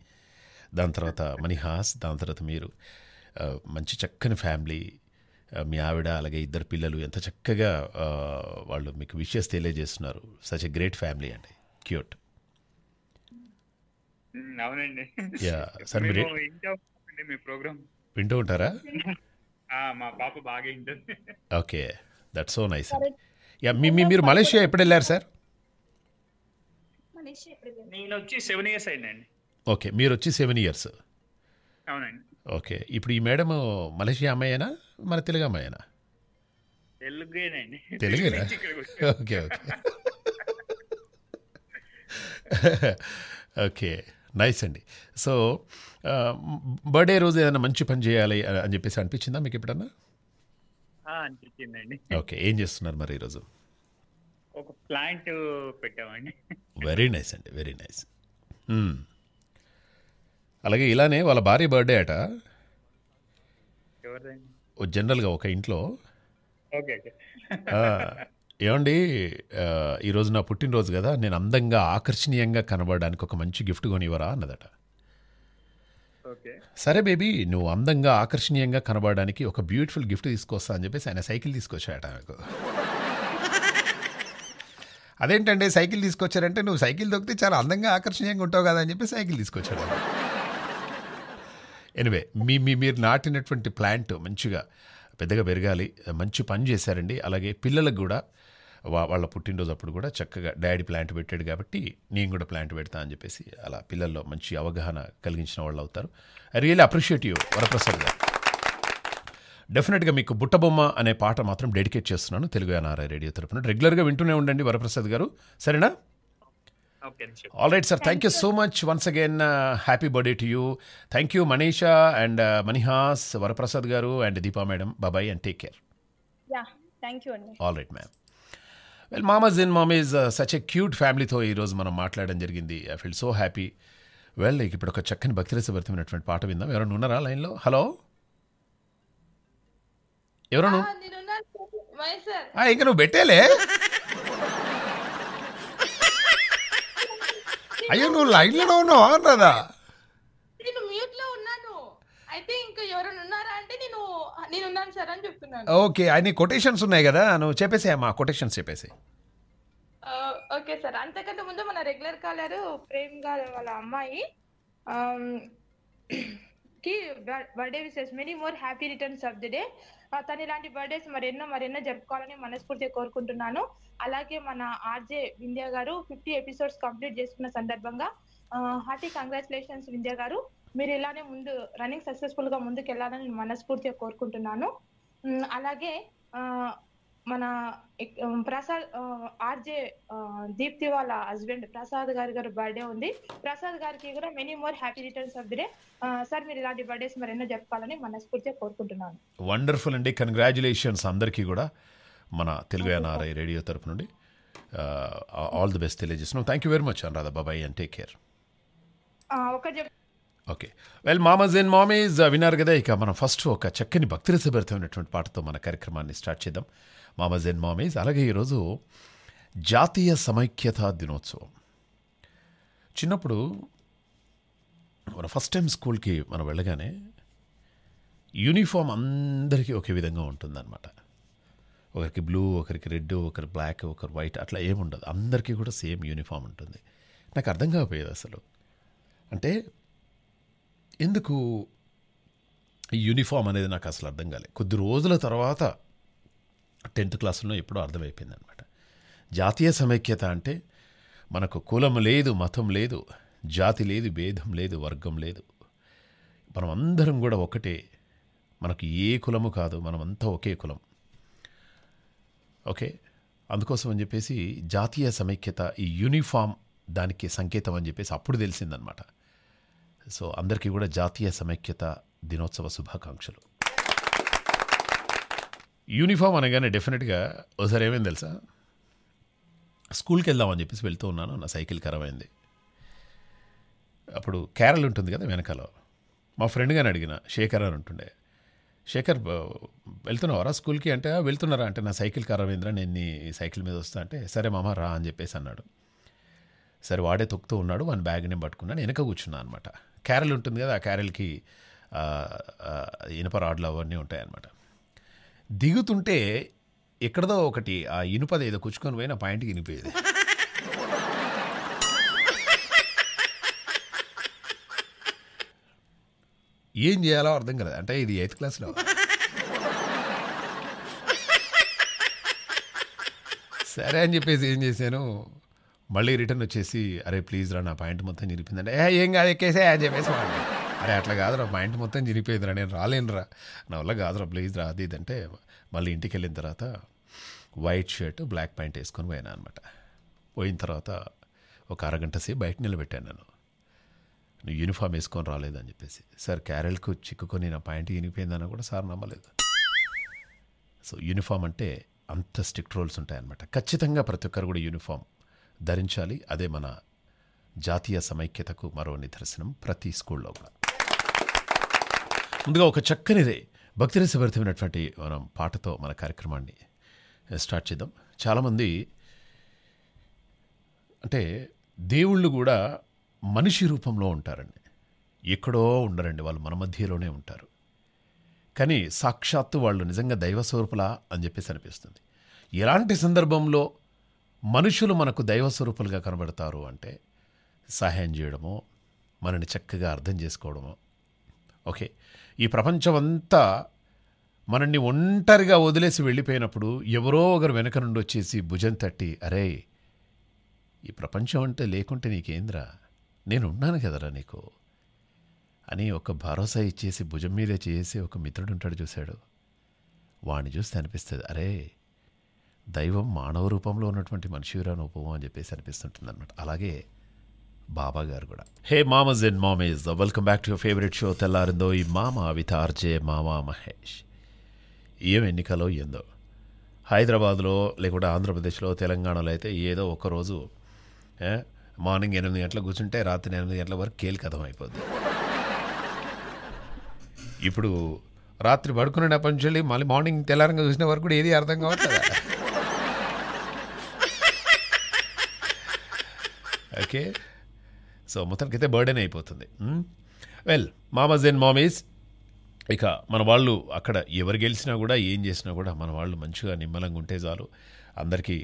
దాని తర్వాత మణిహాస్ దాని తర్వాత మీరు మంచి చక్కని ఫ్యామిలీ మీ ఆవిడ అలాగే ఇద్దరు పిల్లలు ఎంత చక్కగా వాళ్ళు మీకు విషయస్ తెలియజేస్తున్నారు సచ్ ఎ గ్రేట్ ఫ్యామిలీ అండి క్యూట్ సార్ వింటూ ఉంటారా మా పాప బాగా okay that's so nice yeah మీ మీరు మలేషియా ఎప్పుడు వెళ్ళారు సార్ నేను వచ్చి సెవెన్ ఇయర్స్ అయిందండి ఓకే మీరు వచ్చి సెవెన్ ఇయర్స్ అవునండి ఓకే ఇప్పుడు ఈ మేడం మలేషియా అమ్మాయేనా మన తెలుగు అమ్మాయేనా తెలుగేనా ఓకే ఓకే ఓకే నైస్ అండి సో బర్త్డే రోజు ఏదైనా మంచి పని చేయాలి అని చెప్పేసి అనిపించిందా మీకు ఎప్పుడన్నా ఓకే ఏం చేస్తున్నారు మరి ఈరోజు ఒక ప్లాంట్ పెట్టామండి వెరీ నైస్ అండి వెరీ నైస్ అలాగే ఇలానే వాళ్ళ భార్య బర్త్డే అట జనరల్గా ఒక ఇంట్లో ఏమండి ఈరోజు నా పుట్టినరోజు కదా నేను అందంగా ఆకర్షణీయంగా కనబడడానికి ఒక మంచి గిఫ్ట్ కొనివ్వరా అన్నదట సరే బేబీ నువ్వు అందంగా ఆకర్షణీయంగా కనబడడానికి ఒక బ్యూటిఫుల్ గిఫ్ట్ తీసుకొస్తా అని చెప్పేసి ఆయన సైకిల్ తీసుకొచ్చాడట నాకు అదేంటండి సైకిల్ తీసుకొచ్చారంటే నువ్వు సైకిల్ దొక్కితే చాలా అందంగా ఆకర్షణీయంగా ఉంటావు కదా అని చెప్పి సైకిల్ తీసుకొచ్చాడు ఎనివే మీ మీ మీరు నాటినటువంటి ప్లాంట్ మంచిగా పెద్దగా పెరగాలి మంచి పని చేశారండి అలాగే పిల్లలకు కూడా వా వాళ్ళ పుట్టినరోజు అప్పుడు కూడా చక్కగా డాడీ ప్లాంట్ పెట్టాడు కాబట్టి నేను కూడా ప్లాంట్ పెడతా అని చెప్పేసి అలా పిల్లల్లో మంచి అవగాహన కలిగించిన వాళ్ళు అవుతారు I really appreciate you Varaprasad garu డెఫినెట్గా మీకు బుట్టబొమ్మ అనే పాట మాత్రం డెడికేట్ చేస్తున్నాను తెలుగు ఎన్ఆర్ఐ రేడియో తరఫున రెగ్యులర్గా వింటూనే ఉండండి వరప్రసాద్ గారు సరేనా all right sir thank you so much once again happy birthday to you thank you Manisha and Manihas Varaprasad garu and Deepa madam bye bye and take care all right ma'am well మామాజ్ ఇన్ మామీజ్ సచ్ ఎ క్యూట్ ఫ్యామిలీతో ఈరోజు మనం మాట్లాడడం జరిగింది I feel so happy well ఇప్పుడు ఒక చక్కని భక్తిరసభరితమైనటువంటి పాట విందాం ఎవరైనా ఉన్నారా లైన్లో హలో ఎవరైనా ఇంకా నువ్వు పెట్టేలే అయ్యో నువ్వు లైన్లో ఉన్నావా కదా నేను మ్యూట్ లో ఉన్నాను అయితే ఇంకా ఎవరైనా ఉన్నారా అంటే నేను నేను ఉన్నాను సార్ అని చెప్తున్నాను ఓకే అన్ని కొటేషన్స్ ఉన్నాయి కదా నువ్వు చెప్పేసేయమ్మా కొటేషన్స్ చెప్పేసి ఓకే సార్ అంతకంటే ముందు మన రెగ్యులర్ కాలర్ ప్రేమ్ గారు వాళ్ళ అమ్మాయి కి birthday wishes many more happy returns of the day తను ఇలాంటి బర్త్డేస్ మరెన్నో మరెన్నో జరుపుకోవాలని మనస్ఫూర్తిగా కోరుకుంటున్నాను అలాగే మన ఆర్జే వింధ్య గారు ఫిఫ్టీ ఎపిసోడ్స్ కంప్లీట్ చేసుకున్న సందర్భంగా హార్టీ కంగ్రాచులేషన్స్ వింధ్య గారు మీరు ఇలానే ముందు రన్నింగ్ సక్సెస్ఫుల్ గా ముందుకు వెళ్ళాలని మనస్ఫూర్తిగా కోరుకుంటున్నాను అలాగే మన ప్రసాద్ ఆర్జే దీప్తి వాళ్ళ హస్బెండ్ ప్రసాద్ గారి గారి బర్త్డే ఉంది ప్రసాద్ గారికి కూడా many more happy returns of the day sir మీరు ఇలాంటి బర్త్డేస్ మరి ఎన్నో చెప్పాలని మనస్ఫూర్తిగా కోరుకుంటున్నాను వండర్ఫుల్ అండి కంగ్రాచులేషన్స్ అందరికీ కూడా మన తెలుగు ఎన్ఆర్ఐ రేడియో తరపు నుండి ఆల్ ది బెస్ట్ తెలియజేస్తున్నాం thank you very much Anuradha bye bye and take care okay well మామజ్ అండ్ మామీస్ విన్నారు కదా ఇక మనం ఫస్ట్ ఒక చక్కని భక్తి రసభరితమైనటువంటి పాటతో మన కార్యక్రమాన్ని స్టార్ట్ చేద్దాం మామజ్ అండ్ మామీస్ అలాగే ఈరోజు జాతీయ సమైక్యత దినోత్సవం చిన్నప్పుడు మన ఫస్ట్ టైం స్కూల్కి మనం వెళ్ళగానే యూనిఫామ్ అందరికీ ఒకే విధంగా ఉంటుందన్నమాట ఒకరికి బ్లూ ఒకరికి రెడ్ ఒకరి బ్లాక్ ఒకరు వైట్ అట్లా ఏముండదు అందరికీ కూడా సేమ్ యూనిఫామ్ ఉంటుంది నాకు అర్థం కాకపోయేది అసలు అంటే ఎందుకు యూనిఫామ్ అనేది నాకు అసలు అర్థం కాలేదు కొద్ది రోజుల తర్వాత టెన్త్ క్లాసులో ఎప్పుడో అర్థమైపోయింది అనమాట జాతీయ సమైక్యత అంటే మనకు కులం లేదు మతం లేదు జాతి లేదు భేదం లేదు వర్గం లేదు మనం అందరం కూడా ఒకటే మనకు ఏ కులము కాదు మనమంతా ఒకే కులం ఓకే అందుకోసం అని చెప్పేసి జాతీయ సమైక్యత ఈ యూనిఫామ్ దానికి సంకేతం అని చెప్పేసి అప్పుడు తెలిసిందనమాట సో అందరికీ కూడా జాతీయ సమైక్యత దినోత్సవ శుభాకాంక్షలు యూనిఫామ్ అనగానే డెఫినెట్గా ఒకసారి ఏమైంది తెలుసా స్కూల్కి వెళ్దామని చెప్పేసి వెళ్తూ ఉన్నాను నా సైకిల్ ఖరాబ్ అయింది అప్పుడు క్యారల్ ఉంటుంది కదా వెనకాల మా ఫ్రెండ్ కానీ అడిగిన శేఖర్ అని ఉంటుండే శేఖర్ వెళ్తున్నావారా స్కూల్కి అంటే వెళ్తున్నారా అంటే నా సైకిల్ ఖరాబ్ అయిందిరా నేను నీ సైకిల్ మీద వస్తా అంటే సరే మామ రా అని చెప్పేసి అన్నాడు సరే వాడే తొక్కుతూ ఉన్నాడు వాని బ్యాగ్ నేను పట్టుకున్నాను వెనక కూర్చున్నాను అనమాట క్యారల్ ఉంటుంది కదా ఆ క్యారల్కి ఇనప రాడ్లు అవన్నీ ఉంటాయన్నమాట దిగుతుంటే ఎక్కడదో ఒకటి ఆ ఇనుపది ఏదో కుచ్చుకొని పోయిన పాయింట్కి ఇనిపోయేది ఏం చేయాలో అర్థం కదా అంటే ఇది ఎయిత్ క్లాస్లో సరే అని చెప్పేసి ఏం చేశాను మళ్ళీ రిటర్న్ వచ్చేసి అరే ప్లీజ్ రా నా పాయింట్ మొత్తం నిరిపిందంటే ఏం కాదు ఎక్కేసే అని చెప్పేసి వాళ్ళు అరే అట్లా కాదురా మా ఇంటి మొత్తం చినిపోయిందిరా నేను రాలేనురా నా వల్ల కాదురా ప్లీజ్ రా అది ఇదంటే మళ్ళీ ఇంటికి వెళ్ళిన తర్వాత వైట్ షర్ట్ బ్లాక్ ప్యాంట్ వేసుకొని పోయాను అనమాట పోయిన తర్వాత ఒక అరగంట సేపు బయట నిలబెట్టాను నేను నువ్వు యూనిఫామ్ వేసుకొని రాలేదని చెప్పేసి సార్ క్యారెల్కు చిక్కుకొని నా ప్యాంట్ ఇనిపోయిందని కూడా సార్ నమ్మలేదు సో యూనిఫామ్ అంటే అంత స్ట్రిక్ట్ రూల్స్ ఉంటాయన్నమాట ఖచ్చితంగా ప్రతి ఒక్కరు కూడా యూనిఫామ్ ధరించాలి అదే మన జాతీయ సమైక్యతకు మరో నిదర్శనం ప్రతి స్కూల్లో కూడా ముందుగా ఒక చక్కనిదే భక్తిరసభరితమైనటువంటి మనం పాటతో మన కార్యక్రమాన్ని స్టార్ట్ చేద్దాం చాలామంది అంటే దేవుళ్ళు కూడా మనిషి రూపంలో ఉంటారండి ఎక్కడో ఉండరండి వాళ్ళు మన మధ్యలోనే ఉంటారు కానీ సాక్షాత్తు వాళ్ళు నిజంగా దైవ స్వరూపులా అని చెప్పేసి అనిపిస్తుంది ఎలాంటి సందర్భంలో మనుషులు మనకు దైవ స్వరూపులుగా కనబడతారు అంటే సహాయం చేయడమో మనని చక్కగా అర్థం చేసుకోవడమో ఓకే ఈ ప్రపంచమంతా మనల్ని ఒంటరిగా వదిలేసి వెళ్ళిపోయినప్పుడు ఎవరో ఒకరు వెనక నుండి వచ్చేసి భుజం తట్టి అరే ఈ ప్రపంచం అంటే లేకుంటే నీకేంద్రా నేను ఉన్నాను కదరా నీకు అని ఒక భరోసా ఇచ్చేసి భుజం మీదే చేసి ఒక మిత్రుడు ఉంటాడు చూశాడు వాణ్ణి చూస్తే అనిపిస్తుంది అరే దైవం మానవ రూపంలో ఉన్నటువంటి రాను ఉపమం అని చెప్పేసి అనిపిస్తుంటుంది అన్నమాట అలాగే బాబా గారు కూడా హే మామస్ అండ్ మామేజ్ welcome back to favourite show తెల్లారిందో ఈ మామ విత్ ఆర్జే మామ మహేష్ ఏం ఎన్నికలో ఏందో హైదరాబాద్లో లేకుంటే ఆంధ్రప్రదేశ్లో తెలంగాణలో అయితే ఏదో ఒకరోజు మార్నింగ్ ఎనిమిది గంటలకు కూర్చుంటే రాత్రి ఎనిమిది గంటల వరకు కేలికథం అయిపోద్ది ఇప్పుడు రాత్రి నెప్పటి నుంచి మళ్ళీ మార్నింగ్ తెల్లారంగా చూసిన వరకు కూడా ఏది అర్థం కావట్లేదు ఓకే సో అయితే బర్డెన్ అయిపోతుంది వెల్ మామస్ అండ్ మామీస్ ఇక మన వాళ్ళు అక్కడ ఎవరు గెలిచినా కూడా ఏం చేసినా కూడా మన వాళ్ళు మంచిగా నిమ్మలంగా ఉంటే చాలు అందరికీ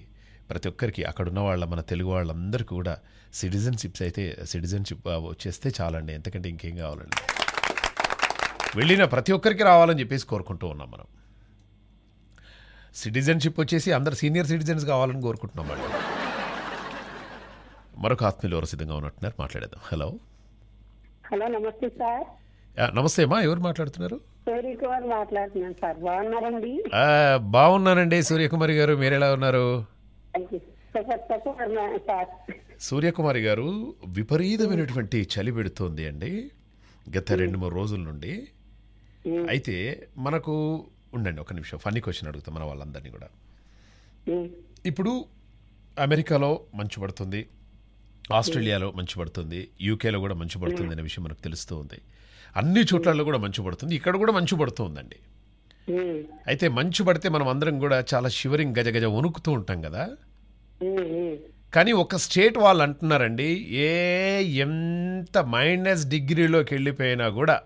ప్రతి ఒక్కరికి అక్కడున్న వాళ్ళ మన తెలుగు వాళ్ళందరికీ కూడా సిటిజన్షిప్స్ అయితే సిటిజన్షిప్ వచ్చేస్తే చాలండి ఎంతకంటే ఇంకేం కావాలండి వెళ్ళిన ప్రతి ఒక్కరికి రావాలని చెప్పేసి కోరుకుంటూ ఉన్నాం మనం సిటిజన్షిప్ వచ్చేసి అందరు సీనియర్ సిటిజన్స్ కావాలని కోరుకుంటున్నాం వాళ్ళు మరొక ఆత్మీయులు ఎవరు సిద్ధంగా ఉన్నట్టున్నారు మాట్లాడేద్దాం హలో హలో నమస్తే సార్ నమస్తే అమ్మా ఎవరు మాట్లాడుతున్నారు సూర్యకుమార్ మాట్లాడుతున్నాను సార్ బాగున్నారండి బాగున్నానండి సూర్యకుమారి గారు మీరు ఎలా ఉన్నారు సూర్యకుమారి గారు విపరీతమైనటువంటి చలి పెడుతోంది అండి గత hmm. రెండు మూడు రోజుల నుండి hmm. అయితే మనకు ఉండండి ఒక నిమిషం ఫన్నీ క్వశ్చన్ అడుగుతాం మన వాళ్ళందరినీ కూడా hmm. ఇప్పుడు అమెరికాలో మంచు పడుతుంది ఆస్ట్రేలియాలో మంచు పడుతుంది యూకేలో కూడా మంచి పడుతుంది అనే విషయం మనకు తెలుస్తూ ఉంది అన్ని చోట్లలో కూడా మంచు పడుతుంది ఇక్కడ కూడా మంచు పడుతుందండి hmm. అయితే మంచు పడితే మనం అందరం కూడా చాలా షివరింగ్ గజ వణుకుతూ ఉంటాం కదా hmm, hmm. కానీ ఒక స్టేట్ వాళ్ళు అంటున్నారండి ఏ ఎంత మైనస్ డిగ్రీలోకి వెళ్ళిపోయినా కూడా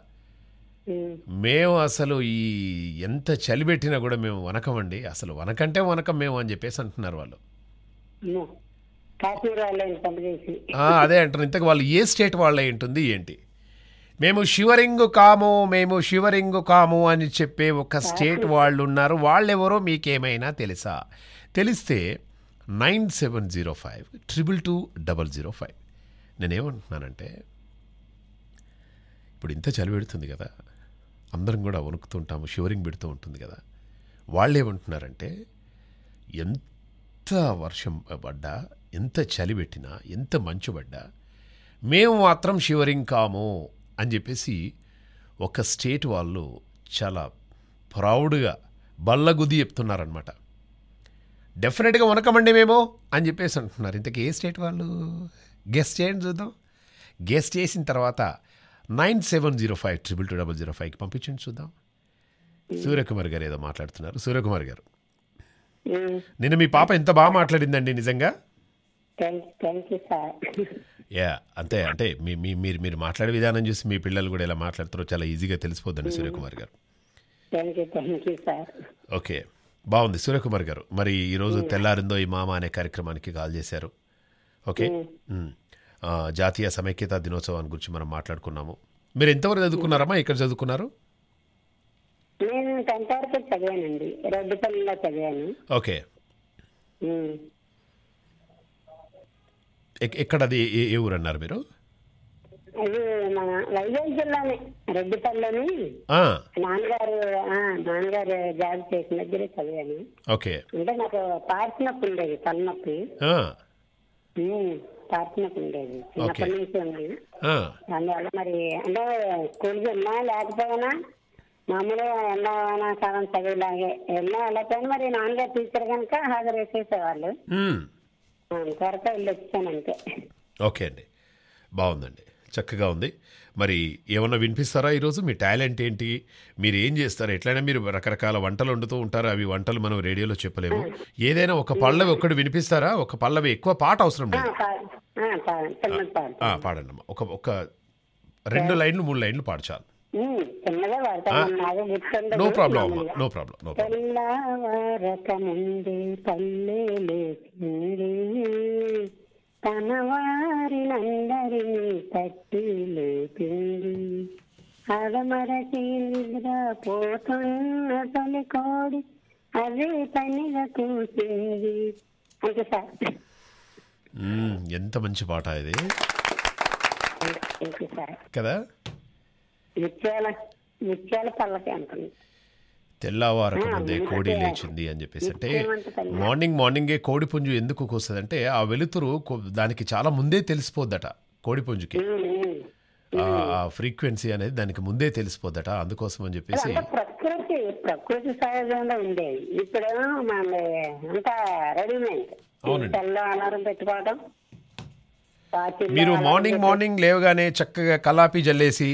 మేము అసలు ఈ ఎంత పెట్టినా కూడా మేము వనకమండి అసలు వనకంటే వనకం మేము అని చెప్పేసి అంటున్నారు వాళ్ళు అదే అంటారు ఇంతకు వాళ్ళు ఏ స్టేట్ వాళ్ళై ఉంటుంది ఏంటి మేము షివరింగ్ కాము మేము షివరింగ్ కాము అని చెప్పే ఒక స్టేట్ వాళ్ళు ఉన్నారు వాళ్ళెవరో మీకేమైనా తెలుసా తెలిస్తే nine seven zero five triple two double zero five నేనేమంటున్నానంటే ఇప్పుడు ఇంత చలి పెడుతుంది కదా అందరం కూడా వణుకుతుంటాము షివరింగ్ పెడుతూ ఉంటుంది కదా వాళ్ళు ఏమంటున్నారంటే ఎంత వర్షం పడ్డా ఎంత చలిబెట్టినా ఎంత మంచుబడ్డా మేము మాత్రం షివరింగ్ కాము అని చెప్పేసి ఒక స్టేట్ వాళ్ళు చాలా ప్రౌడ్గా గుది చెప్తున్నారనమాట డెఫినెట్గా వనకమండి మేము అని చెప్పేసి అంటున్నారు ఇంతకీ ఏ స్టేట్ వాళ్ళు గెస్ట్ చేయండి చూద్దాం గెస్ట్ చేసిన తర్వాత nine seven zero five triple two double zero ఫైవ్కి పంపించండి చూద్దాం సూర్యకుమార్ గారు ఏదో మాట్లాడుతున్నారు సూర్యకుమార్ గారు నిన్న మీ పాప ఎంత బాగా మాట్లాడిందండి నిజంగా యా అంతే అంటే మీ మీ మీరు మీరు మాట్లాడే విధానం చూసి మీ పిల్లలు కూడా ఇలా మాట్లాడతారో చాలా ఈజీగా తెలిసిపోద్దండి సూర్యకుమార్ గారు ఓకే బాగుంది సూర్యకుమార్ గారు మరి ఈరోజు తెల్లారిందో ఈ మామ అనే కార్యక్రమానికి కాల్ చేశారు ఓకే జాతీయ సమైక్యత దినోత్సవాన్ని గురించి మనం మాట్లాడుకున్నాము మీరు ఎంతవరకు చదువుకున్నారమ్మా ఎక్కడ చదువుకున్నారు ఓకే ఎక్కడ అది ఏ ఊరు అన్నారు మీరు ఇది మన వైజాగ్ జిల్లానే రెడ్డిపల్లిలోని నాన్నగారు నాన్నగారు జాబ్ చేసిన దగ్గరే చదివాను ఓకే అంటే నాకు పార్ట్ ఉండేది తలనొప్పి పార్ట్ ఉండేది చిన్నప్పటి నుంచి ఉన్నాను దానివల్ల మరి అంటే స్కూల్ ఉన్నా లేకపోయినా మామూలుగా ఎండావాన కాలం చదివేలాగే వెళ్ళా వెళ్ళకపోయినా మరి నాన్నగారు టీచర్ కనుక హాజరు వేసేసేవాళ్ళు ఓకే అండి బాగుందండి చక్కగా ఉంది మరి ఏమన్నా వినిపిస్తారా ఈరోజు మీ టాలెంట్ ఏంటి మీరు ఏం చేస్తారు ఎట్లయినా మీరు రకరకాల వంటలు వండుతూ ఉంటారు అవి వంటలు మనం రేడియోలో చెప్పలేము ఏదైనా ఒక పళ్ళవి ఒక్కటి వినిపిస్తారా ఒక పళ్ళవి ఎక్కువ పాట అవసరం లేదు పాడండి అమ్మా ఒక ఒక రెండు లైన్లు మూడు లైన్లు పాడచాలి no problem no problem no తెల్లవారకముందే పల్లెలేసింది పోతున్న తొలి కోడి అదే పనిగా కూసింది అంతే సార్ ఎంత మంచి పాట ఇది కదా ముత్యాల ముత్యాల పల్లకి అంటుంది తెల్లవారకముందే కోడి లేచింది అని చెప్పేసి అంటే మార్నింగ్ మార్నింగే కోడి పుంజు ఎందుకు కూస్తుంది అంటే ఆ వెలుతురు దానికి చాలా ముందే తెలిసిపోద్దట కోడి పుంజుకి ఆ ఫ్రీక్వెన్సీ అనేది దానికి ముందే తెలిసిపోద్దట అందుకోసం అని చెప్పేసి ప్రకృతి ప్రకృతి సహజంగా రెడీమేడ్ పెట్టుకోవడం మీరు మార్నింగ్ మార్నింగ్ లేవగానే చక్కగా కలాపి జల్లేసి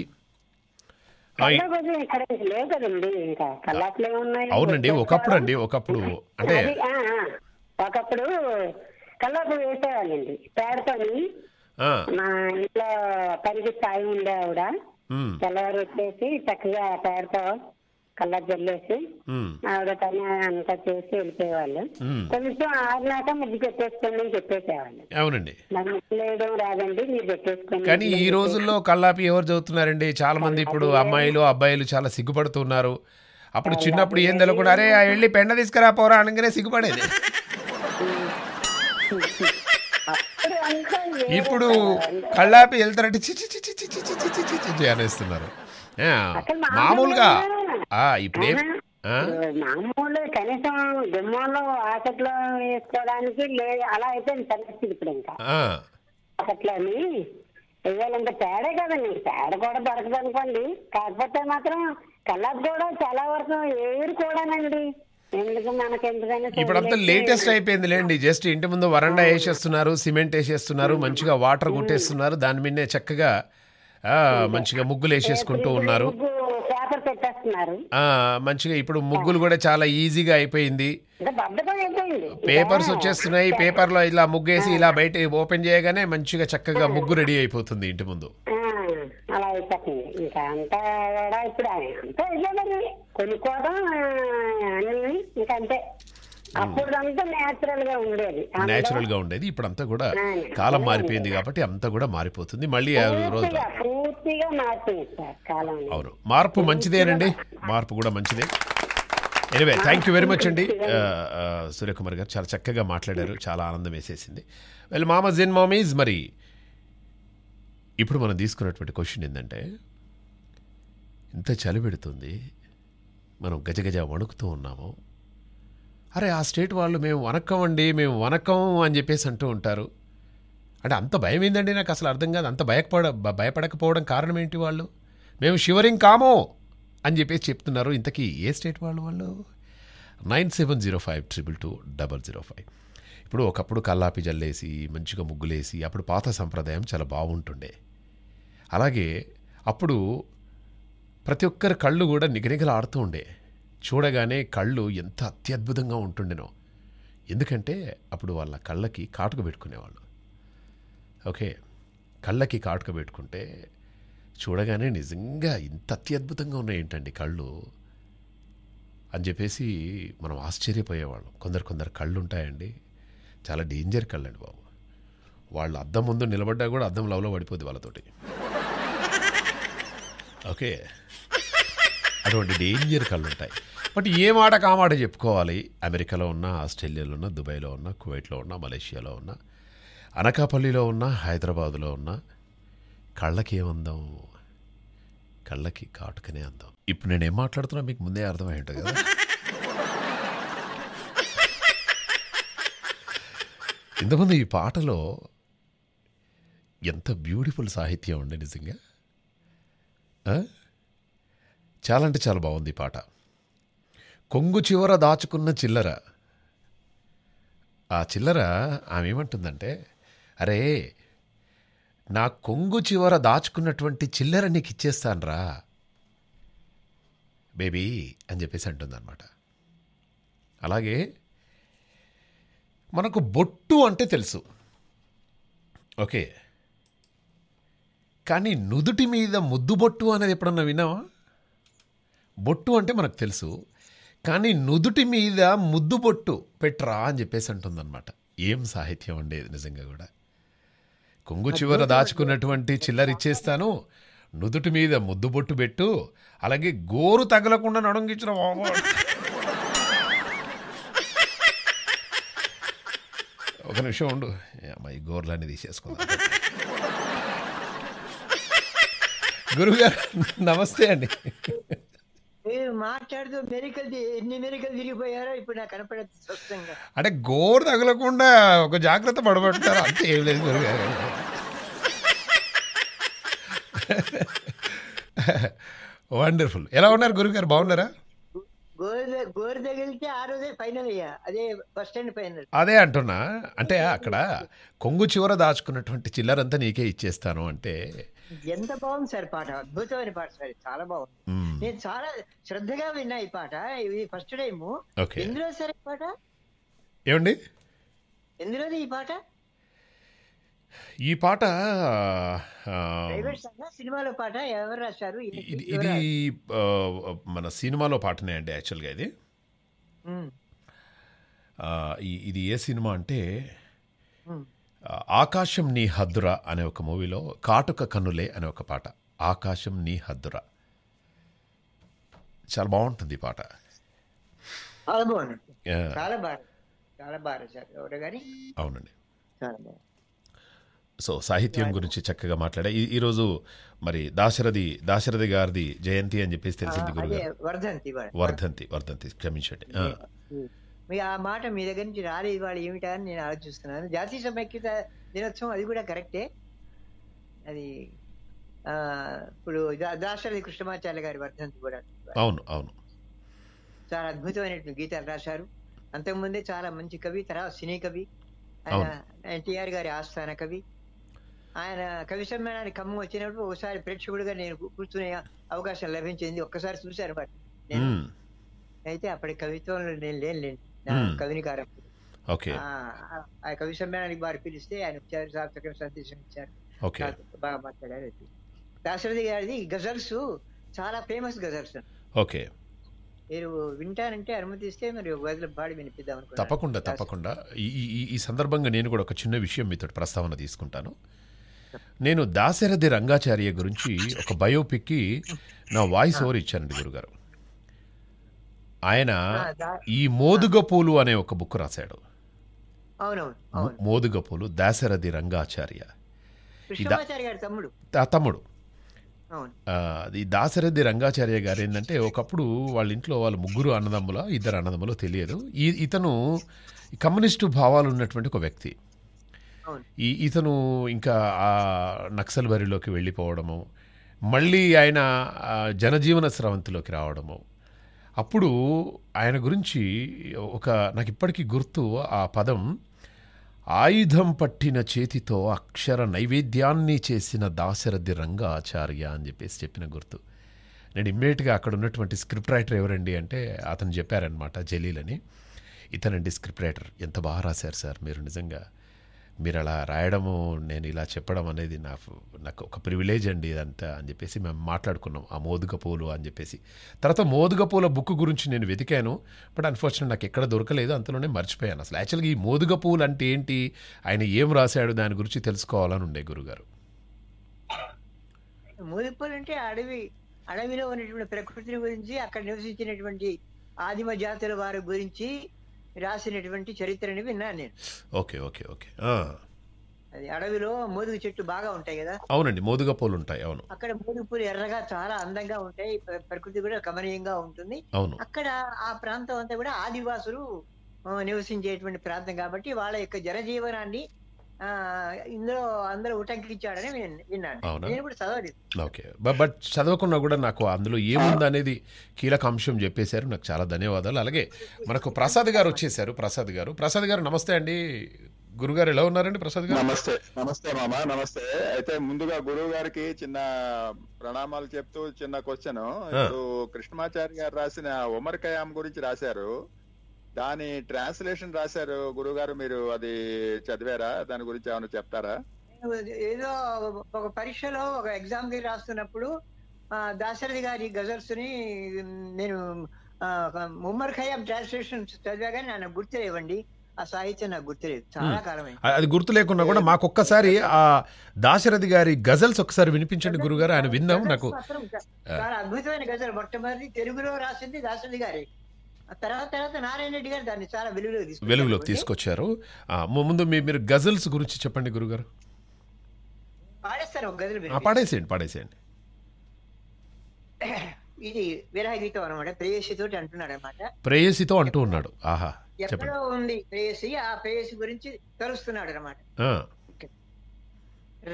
అవునండి ఒకప్పుడు అండి ఒకప్పుడు అంటే ఒకప్పుడు కల్లాపు వేసేవాళ్ళండి పేడతోని మా ఇంట్లో పనికి స్థాయి ఉండే ఆవిడ తెల్లవారు వచ్చేసి చక్కగా పేడతో కల్లా జల్లేసి ఆవిడ పని అంతా చేసి వెళ్ళిపోయేవాళ్ళు కొంచెం ఆడినాక మీరు పెట్టేసుకోండి అని చెప్పేసేవాళ్ళు అవునండి లేదు రాదండి మీరు పెట్టేసుకోండి కానీ ఈ రోజుల్లో కల్లాపి ఎవరు చదువుతున్నారండి చాలా మంది ఇప్పుడు అమ్మాయిలు అబ్బాయిలు చాలా సిగ్గుపడుతున్నారు అప్పుడు చిన్నప్పుడు ఏం తెలియకుండా అరే వెళ్ళి పెండ తీసుకురా పోరా అనగానే సిగ్గుపడేది ఇప్పుడు కళ్ళాపి వెళ్తారంటే చిచి చిచి చిచి చిచి చిచి అనేస్తున్నారు మామూలుగా ఇప్పుడే మామూలు కనీసం దిమ్మంలో ఆకట్లో వేసుకోవడానికి అలా అయితే పరిస్థితి ఇప్పుడు ఇంకా ఆకట్లోని ఇవాళ ఇంత తేడా కదండి తేడ కూడా దొరకదు అనుకోండి కాకపోతే మాత్రం కల్లాపు కూడా చాలా వరకు ఏరు కూడానండి ఇప్పుడంతా లేటెస్ట్ అయిపోయింది లేండి జస్ట్ ఇంటి ముందు వరండా వేసేస్తున్నారు సిమెంట్ వేసేస్తున్నారు మంచిగా వాటర్ కొట్టేస్తున్నారు దాని మీదనే చక్కగా మంచిగా ముగ్గులు వేసేసుకుంటూ ఉన్నారు మంచిగా ఇప్పుడు ముగ్గులు కూడా చాలా ఈజీగా అయిపోయింది పేపర్స్ వచ్చేస్తున్నాయి పేపర్ లో ఇలా ముగ్గేసి ఇలా బయట ఓపెన్ చేయగానే మంచిగా చక్కగా ముగ్గు రెడీ అయిపోతుంది ఇంటి ముందు ఇప్పుడు కొనుక్కోవడం ఇంకా అంతే అప్పుడంతా నేచురల్ గా ఉండేది ఇప్పుడు అంతా కూడా కాలం మారిపోయింది కాబట్టి అంతా కూడా మారిపోతుంది మళ్ళీ రోజు అవును మార్పు మంచిదేనండి మార్పు కూడా మంచిదే anyway thank you very much అండి సూర్యకుమార్ గారు చాలా చక్కగా మాట్లాడారు చాలా ఆనందం వేసేసింది వెల్ మామజిన్ మామీజ్ మరి ఇప్పుడు మనం తీసుకున్నటువంటి క్వశ్చన్ ఏంటంటే ఇంత చలి పెడుతుంది మనం గజగజ వణుకుతూ ఉన్నాము అరే ఆ స్టేట్ వాళ్ళు మేము వనక్కం అండి మేము వనక్కం అని చెప్పేసి అంటూ ఉంటారు అంటే అంత భయం ఏందండి నాకు అసలు అర్థం కాదు అంత భయపడ భయపడకపోవడం కారణం ఏంటి వాళ్ళు మేము షివరింగ్ కామో అని చెప్పేసి చెప్తున్నారు ఇంతకీ ఏ స్టేట్ వాళ్ళు వాళ్ళు nine seven zero five triple two double zero five ఇప్పుడు ఒకప్పుడు కల్లాపి జల్లేసి మంచిగా ముగ్గులేసి అప్పుడు పాత సంప్రదాయం చాలా బాగుంటుండే అలాగే అప్పుడు ప్రతి ఒక్కరి కళ్ళు కూడా నిగనిగలాడుతూ ఉండే చూడగానే కళ్ళు ఎంత అత్యద్భుతంగా ఉంటుండెనో ఎందుకంటే అప్పుడు వాళ్ళ కళ్ళకి కాటుక పెట్టుకునేవాళ్ళు ఓకే కళ్ళకి కాటుక పెట్టుకుంటే చూడగానే నిజంగా ఇంత అత్యద్భుతంగా ఉన్నాయేంటండి కళ్ళు అని చెప్పేసి మనం ఆశ్చర్యపోయేవాళ్ళం కొందరు కొందరు కళ్ళు ఉంటాయండి చాలా డేంజర్ కళ్ళు అండి బాబు వాళ్ళు అద్దం ముందు నిలబడ్డా కూడా అద్దం లవ్లో పడిపోద్ది వాళ్ళతోటి ఓకే అటువంటి డేంజర్ కళ్ళు ఉంటాయి బట్ ఏ మాట కామాట చెప్పుకోవాలి అమెరికాలో ఉన్న ఆస్ట్రేలియాలో ఉన్న దుబాయ్లో ఉన్న కువైట్లో ఉన్న మలేషియాలో ఉన్న అనకాపల్లిలో ఉన్న హైదరాబాదులో ఉన్న కళ్ళకి ఏమందాం కళ్ళకి కాటుకనే అందాం ఇప్పుడు నేను ఏం మాట్లాడుతున్నా మీకు ముందే అర్థమై ఉంటుంది కదా ఇంతకుముందు ఈ పాటలో ఎంత బ్యూటిఫుల్ సాహిత్యం ఉండే నిజంగా చాలా అంటే చాలా బాగుంది ఈ పాట కొంగు చివర దాచుకున్న చిల్లర ఆ చిల్లర ఆమె ఏమంటుందంటే అరే నా కొంగు చివర దాచుకున్నటువంటి చిల్లర నీకు ఇచ్చేస్తానరా బేబీ అని చెప్పేసి అంటుందన్నమాట అలాగే మనకు బొట్టు అంటే తెలుసు ఓకే కానీ నుదుటి మీద ముద్దుబొట్టు అనేది ఎప్పుడన్నా విన్నావా బొట్టు అంటే మనకు తెలుసు కానీ నుదుటి మీద ముద్దు బొట్టు పెట్టరా అని చెప్పేసి అంటుందన్నమాట ఏం సాహిత్యం ఉండేది నిజంగా కూడా కొంగు చివర దాచుకున్నటువంటి చిల్లర ఇచ్చేస్తాను నుదుటి మీద ముద్దు బొట్టు పెట్టు అలాగే గోరు తగలకుండా నడుంగించిన ఒక నిమిషం ఉండు అమ్మాయి గోర్లన్నీ తీసేసుకుందాం గురుగారు నమస్తే అండి మీరు మాట్లాడుతూ మెరికల్ ఎన్ని మెరికల్ తిరిగిపోయారో ఇప్పుడు నాకు కనపడదు స్పష్టంగా అంటే గోరు తగలకుండా ఒక జాగ్రత్త పడబడతారు అంతే ఏం లేదు గురుగారు వండర్ఫుల్ ఎలా ఉన్నారు గురుగారు బాగున్నారా గోరు తగిలితే ఆ రోజే ఫైనల్ అయ్యా అదే ఫస్ట్ స్టాండ్ ఫైనల్ అదే అంటున్నా అంటే అక్కడ కొంగు చివర దాచుకున్నటువంటి చిల్లరంతా నీకే ఇచ్చేస్తాను అంటే ఎంత బాగుంది సార్ పాట అద్భుతమైన పాట సార్ చాలా బాగుంది నేను చాలా శ్రద్ధగా విన్నా ఈ పాట ఇది ఫస్ట్ టైం ఎందులో సార్ ఈ పాట ఏమండి ఎందులో ఈ పాట ఈ పాట సినిమాలో పాట ఎవరు రాశారు ఇది మన సినిమాలో పాటనే అండి యాక్చువల్గా ఇది ఇది ఏ సినిమా అంటే ఆకాశం నీ హద్దురా అనే ఒక మూవీలో కాటుక కన్నులే అనే ఒక పాట ఆకాశం నీ హద్దురా చాలా బాగుంటుంది పాట అవునండి సో సాహిత్యం గురించి చక్కగా మాట్లాడా ఈరోజు మరి దాశరథి దాశరథి గారిది జయంతి అని చెప్పేసి తెలిసింది గురుగారు వర్ధంతి వర్ధంతి వర్ధంతి క్షమించండి మీ ఆ మాట మీ దగ్గర నుంచి రాలేదు వాళ్ళు ఏమిటా అని నేను ఆలోచిస్తున్నాను జాతీయ సమైక్యత దినోత్సవం అది కూడా కరెక్టే అది ఇప్పుడు దాశరథి కృష్ణమాచార్య గారి వర్ధంతి కూడా అవును అవును చాలా అద్భుతమైనటువంటి గీతాలు రాశారు అంతకుముందే చాలా మంచి కవి తర్వాత సినీ కవి ఆయన ఎన్టీఆర్ గారి ఆస్థాన కవి ఆయన కవి సమ్మేళనానికి ఖమ్మం వచ్చినప్పుడు ఒకసారి ప్రేక్షకుడిగా నేను కూర్చునే అవకాశం లభించింది ఒక్కసారి చూశాను వాటిని అయితే అప్పటి కవిత్వంలో నేను లేని లేని కవిని కారం ఓకే ఆ కవి సమ్మేళనానికి వారు పిలిస్తే ఆయన వచ్చారు సార్ సందేశం ఇచ్చారు బాగా మాట్లాడారు దాశరథి గారిది గజల్స్ చాలా ఫేమస్ గజల్స్ ఓకే మీరు వింటానంటే అనుమతిస్తే మరి గజల పాడి వినిపిద్దాం తప్పకుండా తప్పకుండా ఈ ఈ సందర్భంగా నేను కూడా ఒక చిన్న విషయం మీతో ప్రస్తావన తీసుకుంటాను నేను దాశరథి రంగాచార్య గురించి ఒక బయోపిక్కి నా వాయిస్ ఓవర్ ఇచ్చానండి గురుగారు ఆయన ఈ మోదుగ పూలు అనే ఒక బుక్ రాశాడు మోదుగ పూలు దాశరథి రంగాచార్య తమ్ముడు ఈ దాశరథి రంగాచార్య గారు ఏంటంటే ఒకప్పుడు వాళ్ళ ఇంట్లో వాళ్ళ ముగ్గురు అన్నదమ్ముల ఇద్దరు అన్నదమ్ములు తెలియదు ఈ ఇతను కమ్యూనిస్టు భావాలు ఉన్నటువంటి ఒక వ్యక్తి ఈ ఇతను ఇంకా ఆ నక్సల్ బరిలోకి వెళ్ళిపోవడము మళ్ళీ ఆయన జనజీవన స్రవంతిలోకి రావడము అప్పుడు ఆయన గురించి ఒక నాకు ఇప్పటికీ గుర్తు ఆ పదం ఆయుధం పట్టిన చేతితో అక్షర నైవేద్యాన్ని చేసిన దాశరథి రంగాచార్య అని చెప్పేసి చెప్పిన గుర్తు నేను ఇమ్మీడియట్గా అక్కడ ఉన్నటువంటి స్క్రిప్ట్ రైటర్ ఎవరండి అంటే అతను చెప్పారనమాట జలీలని ఇతనండి స్క్రిప్ట్ రైటర్ ఎంత బాగా రాశారు సార్ మీరు నిజంగా మీరు అలా రాయడము నేను ఇలా చెప్పడం అనేది నాకు నాకు ఒక ప్రివిలేజ్ అండి ఇదంతా అని చెప్పేసి మేము మాట్లాడుకున్నాం ఆ మోదుగ పూలు అని చెప్పేసి తర్వాత మోదుగ పూల బుక్ గురించి నేను వెతికాను బట్ అన్ఫార్చునేట్ నాకు ఎక్కడ దొరకలేదు అంతలోనే మర్చిపోయాను అసలు యాక్చువల్గా ఈ మోదుగ పూలు అంటే ఏంటి ఆయన ఏం రాశాడు దాని గురించి తెలుసుకోవాలని ఉండే గురుగారు అంటే అడవి అడవిలో ఉన్నటువంటి ప్రకృతిని గురించి అక్కడ నివసించినటువంటి ఆదిమ జాతుల వారి గురించి రాసినటువంటి చరిత్రని విన్నాను నేను ఓకే ఓకే ఓకే అది అడవిలో మోదుగ చెట్టు బాగా ఉంటాయి కదా అవునండి మోదుగ పూలు ఉంటాయి అవును అక్కడ మోదుగ పూలు ఎర్రగా చాలా అందంగా ఉంటాయి ప్రకృతి కూడా గమనీయంగా ఉంటుంది అవును అక్కడ ఆ ప్రాంతం అంతా కూడా ఆదివాసులు నివసించేటువంటి ప్రాంతం కాబట్టి వాళ్ళ యొక్క జనజీవనాన్ని ఇందులో అందరూ ఇచ్చాడని విన్నాను చదవలేదు బట్ చదవకుండా కూడా నాకు అందులో ఏముంది అనేది కీలక అంశం చెప్పేశారు నాకు చాలా ధన్యవాదాలు అలాగే మనకు ప్రసాద్ గారు వచ్చేసారు ప్రసాద్ గారు ప్రసాద్ గారు నమస్తే అండి గురుగారు ఎలా ఉన్నారండి ప్రసాద్ గారు నమస్తే నమస్తే మామ నమస్తే అయితే ముందుగా గురువు గారికి చిన్న ప్రణామాలు చెప్తూ చిన్న క్వశ్చన్ ఇప్పుడు కృష్ణమాచార్య గారు రాసిన ఉమర్ ఖయాం గురించి రాశారు దాని ట్రాన్స్లేషన్ రాశారు గురుగారు మీరు అది చదివారా దాని గురించి ఏమైనా చెప్తారా ఏదో ఒక పరీక్షలో ఒక ఎగ్జామ్ కి రాస్తున్నప్పుడు దాశరథి గారి గజల్స్ ని నేను ముమ్మర్ ఖయాం ట్రాన్స్లేషన్ కానీ నాకు గుర్తులేవండి ఆ సాహిత్యం నాకు గుర్తులేదు చాలా కాలమైంది అది గుర్తు లేకుండా కూడా మాకు ఒక్కసారి ఆ దాశరథి గారి గజల్స్ ఒకసారి వినిపించండి గురుగారు ఆయన విన్నాం నాకు చాలా అద్భుతమైన గజల్ మొట్టమొదటి తెలుగులో రాసింది దాశరథి గారి తర్వాత తర్వాత నారాయణ రెడ్డి గారు దాన్ని చాలా వెలుగులోకి వెలుగులోకి తీసుకొచ్చారు ముందు మీరు గజల్స్ గురించి చెప్పండి గురుగారు పాడేస్తారు ఒక పాడేసేయండి పాడేసేయండి ఇది విరహగీతం అనమాట ప్రేయసితో అంటున్నాడు అనమాట ప్రేయసితో అంటూ ఉన్నాడు ఆహా ఎక్కడో ఉంది ప్రేయసి ఆ ప్రేయసి గురించి తరుస్తున్నాడు అనమాట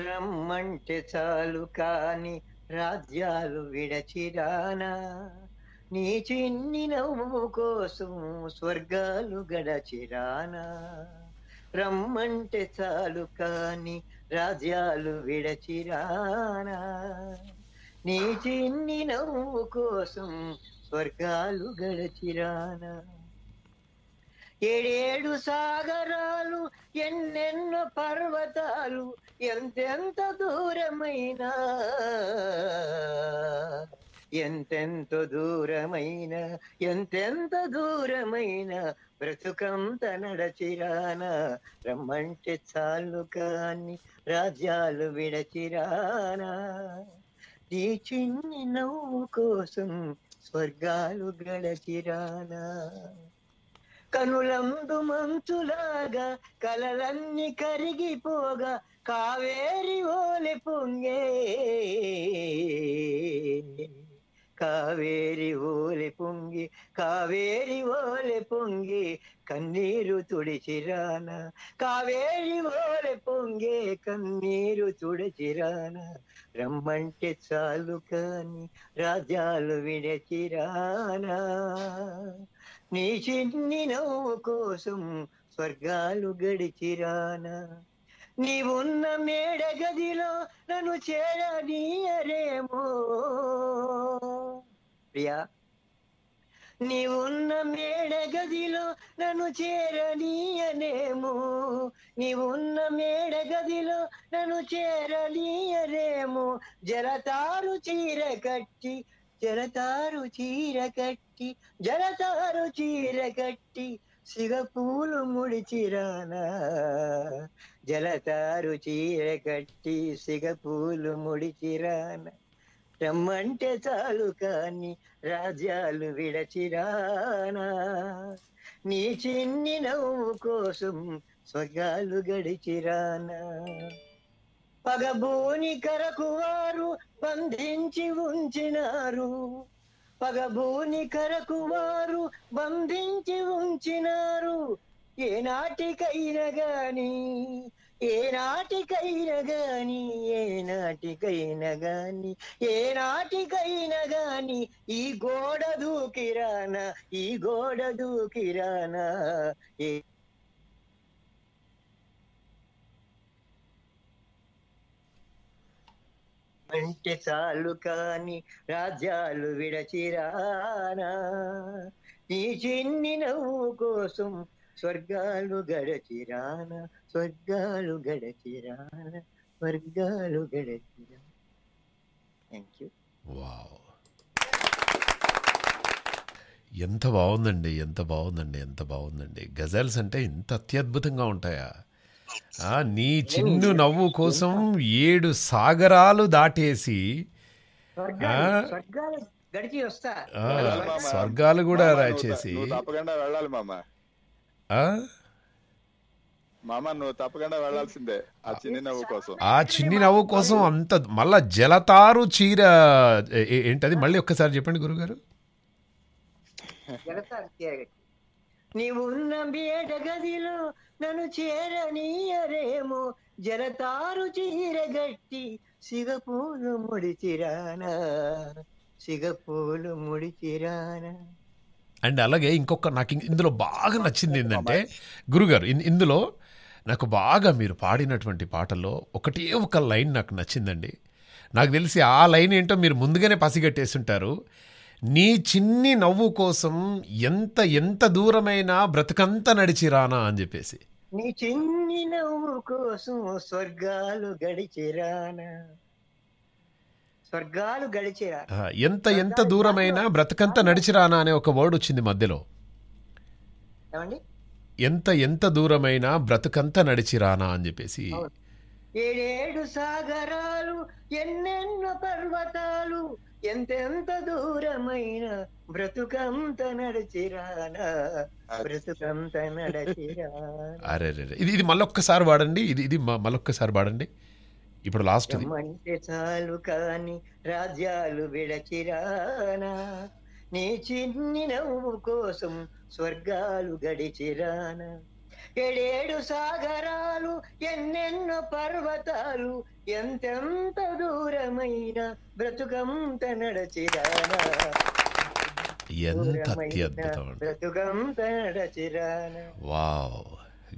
రమ్మంటే చాలు కాని రాజ్యాలు విడచిరానా నీ చిన్ని నవ్వు కోసం స్వర్గాలు గడచిరానా రమ్మంటే చాలు కాని రాజ్యాలు విడచిరానా నీ చిన్ని నవ్వు కోసం స్వర్గాలు గడచిరానా ఏడేడు సాగరాలు ఎన్నెన్నో పర్వతాలు ఎంతెంత దూరమైనా ఎంతెంత దూరమైన ఎంతెంత దూరమైన బ్రతుకంత నడచిరాన రమ్మంటే చాలు కాని రాజ్యాలు విడచిరానా నీ చిన్ని నవ్వు కోసం స్వర్గాలు గడచిరానా కనులందు మంచులాగా కలలన్నీ కరిగిపోగా కావేరి ఓలి పొంగే కావేరి ఓలె పొంగి కావేరి ఓలె పొంగి కన్నీరు తుడిచిరాన కావేరి ఓలె పొంగి కన్నీరు తుడిచిరాన రమ్మంటే చాలు కాని రాజ్యాలు విడచిరాన నీ చిన్ని నవ్వు కోసం స్వర్గాలు గడిచిరానా నీవున్న మేడ గదిలో నన్ను చేరనీయరేమో ప్రియా నీవున్న మేడ గదిలో నన్ను చేరనీయనేమో నీవున్న మేడ గదిలో నన్ను చేరనీయరేమో జలతారు చీర కట్టి జలతారు చీర కట్టి జలతారు చీర కట్టి సిగపూలు ముడిచిరానా జలతారు చీర కట్టి సిగపూలు ముడిచిరాన రమ్మంటే చాలు కాని రాజ్యాలు విడచిరానా నీ చిన్ని నవ్వు కోసం స్వగాలు గడిచిరానా పగబూని కరకు వారు బంధించి ఉంచినారు పగబూని కరకు వారు బంధించి ఉంచినారు ఏ నాటికైనా గాని ఏ నాటికైనా గాని ఏ నాటికైనా గాని ఏ నాటికైనా గాని ఈ గోడ దూకిరాన ఈ గోడ దూకిరాన అంటే చాలు కాని రాజ్యాలు విడచిరానా నీ చిన్ని నవ్వు కోసం స్వర్గాలు గడచిరాన స్వర్గాలు స్వర్గాలు గడచి థ్యాంక్ యూ వావ్ ఎంత బాగుందండి ఎంత బాగుందండి ఎంత బాగుందండి గజల్స్ అంటే ఇంత అత్యద్భుతంగా ఉంటాయా నీ చిన్ను నవ్వు కోసం ఏడు సాగరాలు దాటేసి స్వర్గాలు కూడా రాచేసి వెళ్ళాలి మామ నువ్వు తప్పకుండా వెళ్ళాల్సిందే ఆ చిన్ని నవ్వు కోసం ఆ చిన్ని నవ్వు కోసం అంత మళ్ళా జలతారు చీర ఏంటది మళ్ళీ ఒక్కసారి చెప్పండి గురుగారు నీవున్న బేట గదిలో నన్ను చేరనీయరేమో జలతారు చీర గట్టి సిగపూలు ముడిచిరానా సిగపూలు ముడిచిరానా అండ్ అలాగే ఇంకొక నాకు ఇందులో బాగా నచ్చింది ఏంటంటే గురుగారు ఇందులో నాకు బాగా మీరు పాడినటువంటి పాటల్లో ఒకటే ఒక లైన్ నాకు నచ్చిందండి నాకు తెలిసి ఆ లైన్ ఏంటో మీరు ముందుగానే పసిగట్టేసి ఉంటారు నీ చిన్ని నవ్వు కోసం ఎంత ఎంత దూరమైనా బ్రతకంతా నడిచిరానా అని చెప్పేసి నీ చిన్ని నవ్వు కోసం స్వర్గాలు గడిచిరానా స్వర్గాలు గడిచిరా ఎంత ఎంత దూరమైన బ్రతకంత నడిచిరానా అనే ఒక వర్డ్ వచ్చింది మధ్యలో ఎంత ఎంత దూరమైన బ్రతకంత నడిచిరానా అని చెప్పేసి ఏడేడు సాగరాలు ఎన్నెన్నో పర్వతాలు ఎంతెంత దూరమైన బ్రతుకంత నడిచిరానా బ్రతుకంత నడిచిరా అరే ఇది ఇది మళ్ళొక్కసారి వాడండి ఇది ఇది మళ్ళొక్కసారి వాడండి ఇప్పుడు లాస్ట్ అంటే చాలు కాని రాజ్యాలు విడచిరానా నీ చిన్ని నవ్వు కోసం స్వర్గాలు గడిచిరానా ఏడేడు సాగరాలు ఎన్నెన్నో పర్వతాలు ఎంతెంత దూరమైన బ్రతుకంత నడచిరానా ఎంత అత్యద్భుతం బ్రతుకంత నడచిరానా వావ్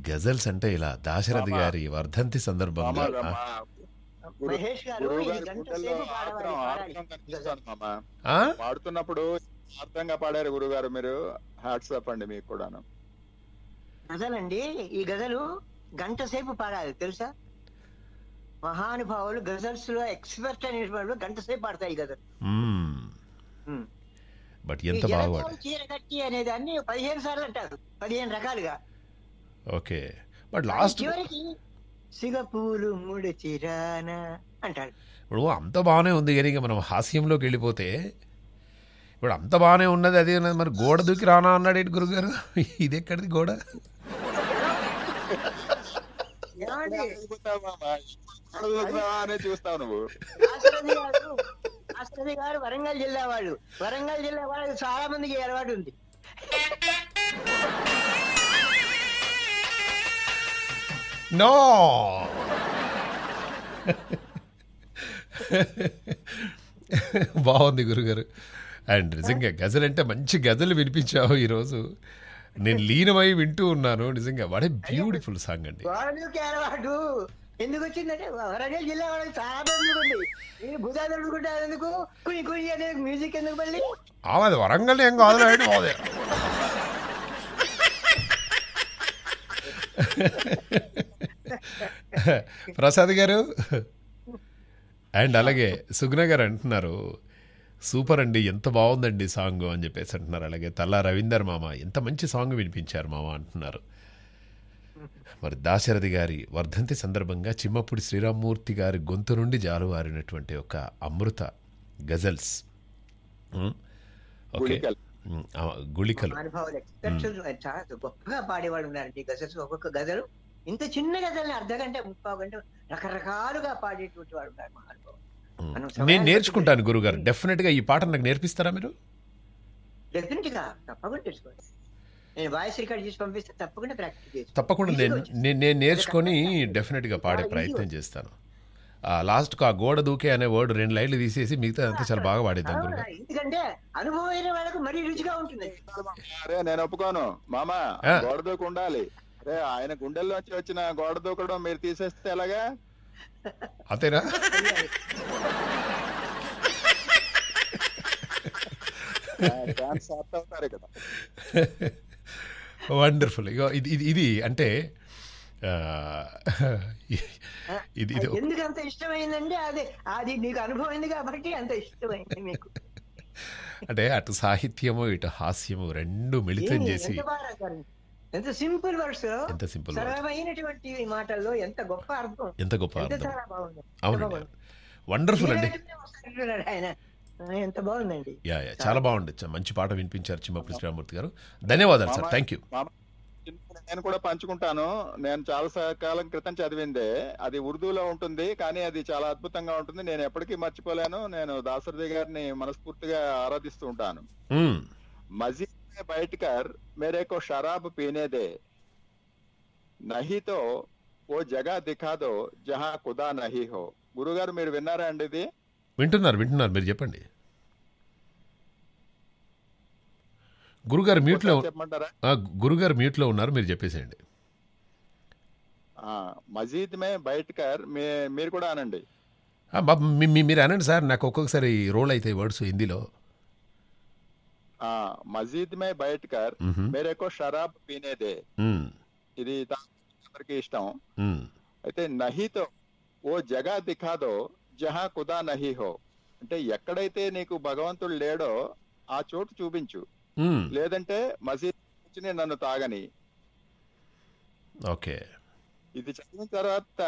గజల్స్ అంటే ఇలా దాశరథి గారి వర్ధంతి సందర్భంగా గారు పాడుతున్నప్పుడు అర్థంగా పాడారు గురుగారు మీరు హ్యాట్స్ అండి మీకు కూడాను గజలండి ఈ గజలు గంట సేపు పాడాలి తెలుసా మహానుభావులు గజల్స్ లో ఎక్స్పర్ట్ అనేటువంటి గంట సేపు పాడతాయి గజలు బట్ ఎంత బాగా చీరగట్టి అనే దాన్ని పదిహేను సార్లు అంటారు పదిహేను రకాలుగా ఓకే బట్ లాస్ట్ చివరికి సిగపూలు చిరాన అంటాడు ఇప్పుడు అంత బాగానే ఉంది కానీ ఇక మనం హాస్యంలోకి వెళ్ళిపోతే ఇప్పుడు అంత బాగానే ఉన్నది అదే మరి గోడ దూకి రానా అన్నాడు ఏంటి గురుగారు ఇది ఎక్కడిది గోడ గారు వరంగల్ జిల్లా వాళ్ళు వరంగల్ జిల్లా వాళ్ళకి చాలా మందికి అలవాటు ఉంది No. బాగుంది గురుగారు అండ్ నిజంగా అంటే మంచి గజలు వినిపించావు ఈరోజు నేను లీనమై వింటూ ఉన్నాను నిజంగా వాడే బ్యూటిఫుల్ సాంగ్ అండి ఎందుకు వచ్చిందంటే వరంగల్ ఎందుకు మ్యూజిక్ ఎందుకు వరంగల్ ఏం కాదు అది ప్రసాద్ గారు అండ్ అలాగే సుగ్న గారు అంటున్నారు సూపర్ అండి ఎంత బాగుందండి సాంగ్ అని చెప్పేసి అంటున్నారు అలాగే తల్లా రవీందర్ మామ ఎంత మంచి సాంగ్ వినిపించారు మామ అంటున్నారు మరి దాశరథి గారి వర్ధంతి సందర్భంగా చిమ్మప్పుడు శ్రీరామ్మూర్తి గారి గొంతు నుండి జాలువారినటువంటి ఒక అమృత గజల్స్ ఓకే గుళికలు గజల్స్ ఒక్కొక్క గజలు ఇంత చిన్న గజల్ని అర్ధ గంట ముప్పావు గంట రకరకాలుగా పాడేటువంటి వాడు నేను నేర్చుకుంటాను గురుగారు డెఫినెట్ గా ఈ పాట నాకు నేర్పిస్తారా మీరు డెఫినెట్ గా తప్పకుండా నేర్చుకోండి నేను వాయిస్ రికార్డ్ చేసి పంపిస్తే తప్పకుండా ప్రాక్టీస్ తప్పకుండా నేను నేను నేర్చుకొని డెఫినెట్ గా పాడే ప్రయత్నం చేస్తాను లాస్ట్ ఆ గోడ దూకే అనే వర్డ్ రెండు లైన్లు తీసేసి మిగతా అంతా చాలా బాగా పాడేద్దాం గురుగారు ఎందుకంటే మరీ రుచిగా ఉంటుంది నేను ఒప్పుకోను మామా గోడ దూకు ఉండాలి ఆయన గుండెల్లో వచ్చి వచ్చిన గోడ దూకడం మీరు తీసేస్తే ఎలాగా అంతేనా వండర్ఫుల్ ఇగో ఇది ఇది అంటే ఇది ఇది ఎందుకు అంత ఇష్టమైందండి అది అది నీకు అనుభవమైంది కాబట్టి అంత ఇష్టమైంది మీకు అంటే అటు సాహిత్యము ఇటు హాస్యము రెండు మిళితం చేసి ఎంత సింపుల్ వర్డ్స్ ఎంత సింపుల్ సరళమైనటువంటి మాటల్లో ఎంత గొప్ప అర్థం ఎంత గొప్ప అవునండి వండర్ఫుల్ అండి ఆయన ఎంత బాగుందండి యా యా చాలా బాగుంది మంచి పాట వినిపించారు చిమ్మపూడి శ్రీరామూర్తి గారు ధన్యవాదాలు సార్ థ్యాంక్ యూ నేను కూడా పంచుకుంటాను నేను చాలా కాలం క్రితం చదివింది అది ఉర్దూలో ఉంటుంది కానీ అది చాలా అద్భుతంగా ఉంటుంది నేను ఎప్పటికీ మర్చిపోలేను నేను దాసరథి గారిని మనస్ఫూర్తిగా ఆరాధిస్తూ ఉంటాను hmm. మజీద్ से बैठ कर मेरे को शराब पीने दे नहीं तो ఓ జగా దిఖాదో జహా కుదా నహి హో గురుగారు మీరు విన్నారా అండి ఇది వింటున్నారు వింటున్నారు మీరు చెప్పండి గురుగారు మ్యూట్లో చెప్పమంటారా గురుగారు మ్యూట్లో ఉన్నారు మీరు చెప్పేసేయండి మజీద్ మే బయట కర్ మీరు కూడా అనండి మీరు అనండి సార్ నాకు ఒక్కొక్కసారి రోల్ అవుతాయి వర్డ్స్ హిందీలో మజీద్ మే బయట కర్ మేరే కో షరాబ్ పీనే దే ఇది అందరికి ఇష్టం అయితే నహితో ఓ జగా దిఖాదో జహా కుదా నహి హో అంటే ఎక్కడైతే నీకు భగవంతుడు లేడో ఆ చోటు చూపించు లేదంటే మసీద్ నన్ను తాగని ఓకే ఇది చదివిన తర్వాత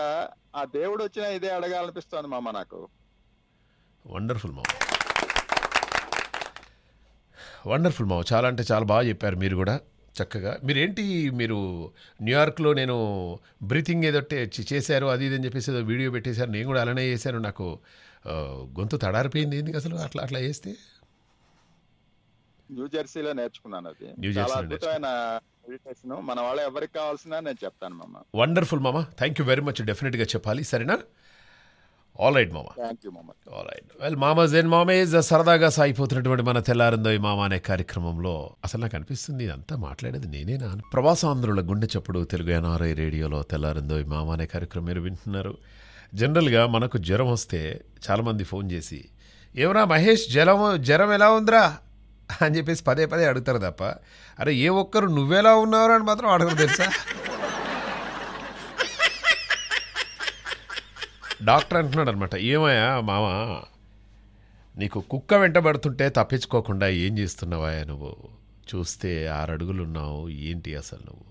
ఆ దేవుడు వచ్చినా ఇదే అడగాలనిపిస్తోంది మామ నాకు వండర్ఫుల్ మామ వండర్ఫుల్ మావు చాలా అంటే చాలా బాగా చెప్పారు మీరు కూడా చక్కగా మీరేంటి మీరు న్యూయార్క్లో నేను బ్రీతింగ్ ఏదో చేశారు అది ఇది అని చెప్పేసి ఏదో వీడియో పెట్టేశారు నేను కూడా అలానే చేశాను నాకు గొంతు తడారిపోయింది ఏంది అసలు అట్లా అట్లా చేస్తే న్యూ జెర్సీలో నేర్చుకున్నాను అది న్యూ మన వాళ్ళు ఎవరికి కావాల్సిన నేను చెప్తాను మామ వండర్ఫుల్ మామ థ్యాంక్ యూ వెరీ మచ్ డెఫినెట్గా చెప్పాలి సరేనా all right all right well మామ జెన్ మామ ఇస్ సరదాగా సాగిపోతున్నటువంటి మన తెల్లారిందో ఈ మామ అనే కార్యక్రమంలో అసలు నాకు అనిపిస్తుంది అంతా మాట్లాడేది నేనేనా ప్రవాసాంధ్రుల గుండె చప్పుడు తెలుగు ఎన్ఆర్ఐ రేడియోలో తెల్లారిందో ఈ మామ అనే కార్యక్రమం మీరు వింటున్నారు జనరల్గా మనకు జ్వరం వస్తే చాలామంది ఫోన్ చేసి ఏమరా మహేష్ జ్వరం జ్వరం ఎలా ఉందిరా అని చెప్పేసి పదే పదే అడుగుతారు తప్ప అరే ఏ ఒక్కరు నువ్వెలా ఉన్నావు అని మాత్రం అడగరు తెలుసా డాక్టర్ అంటున్నాడు అనమాట ఏమయ్యా మామ నీకు కుక్క వెంటబడుతుంటే తప్పించుకోకుండా ఏం చేస్తున్నావాయా నువ్వు చూస్తే ఆరడుగులున్నావు ఏంటి అసలు నువ్వు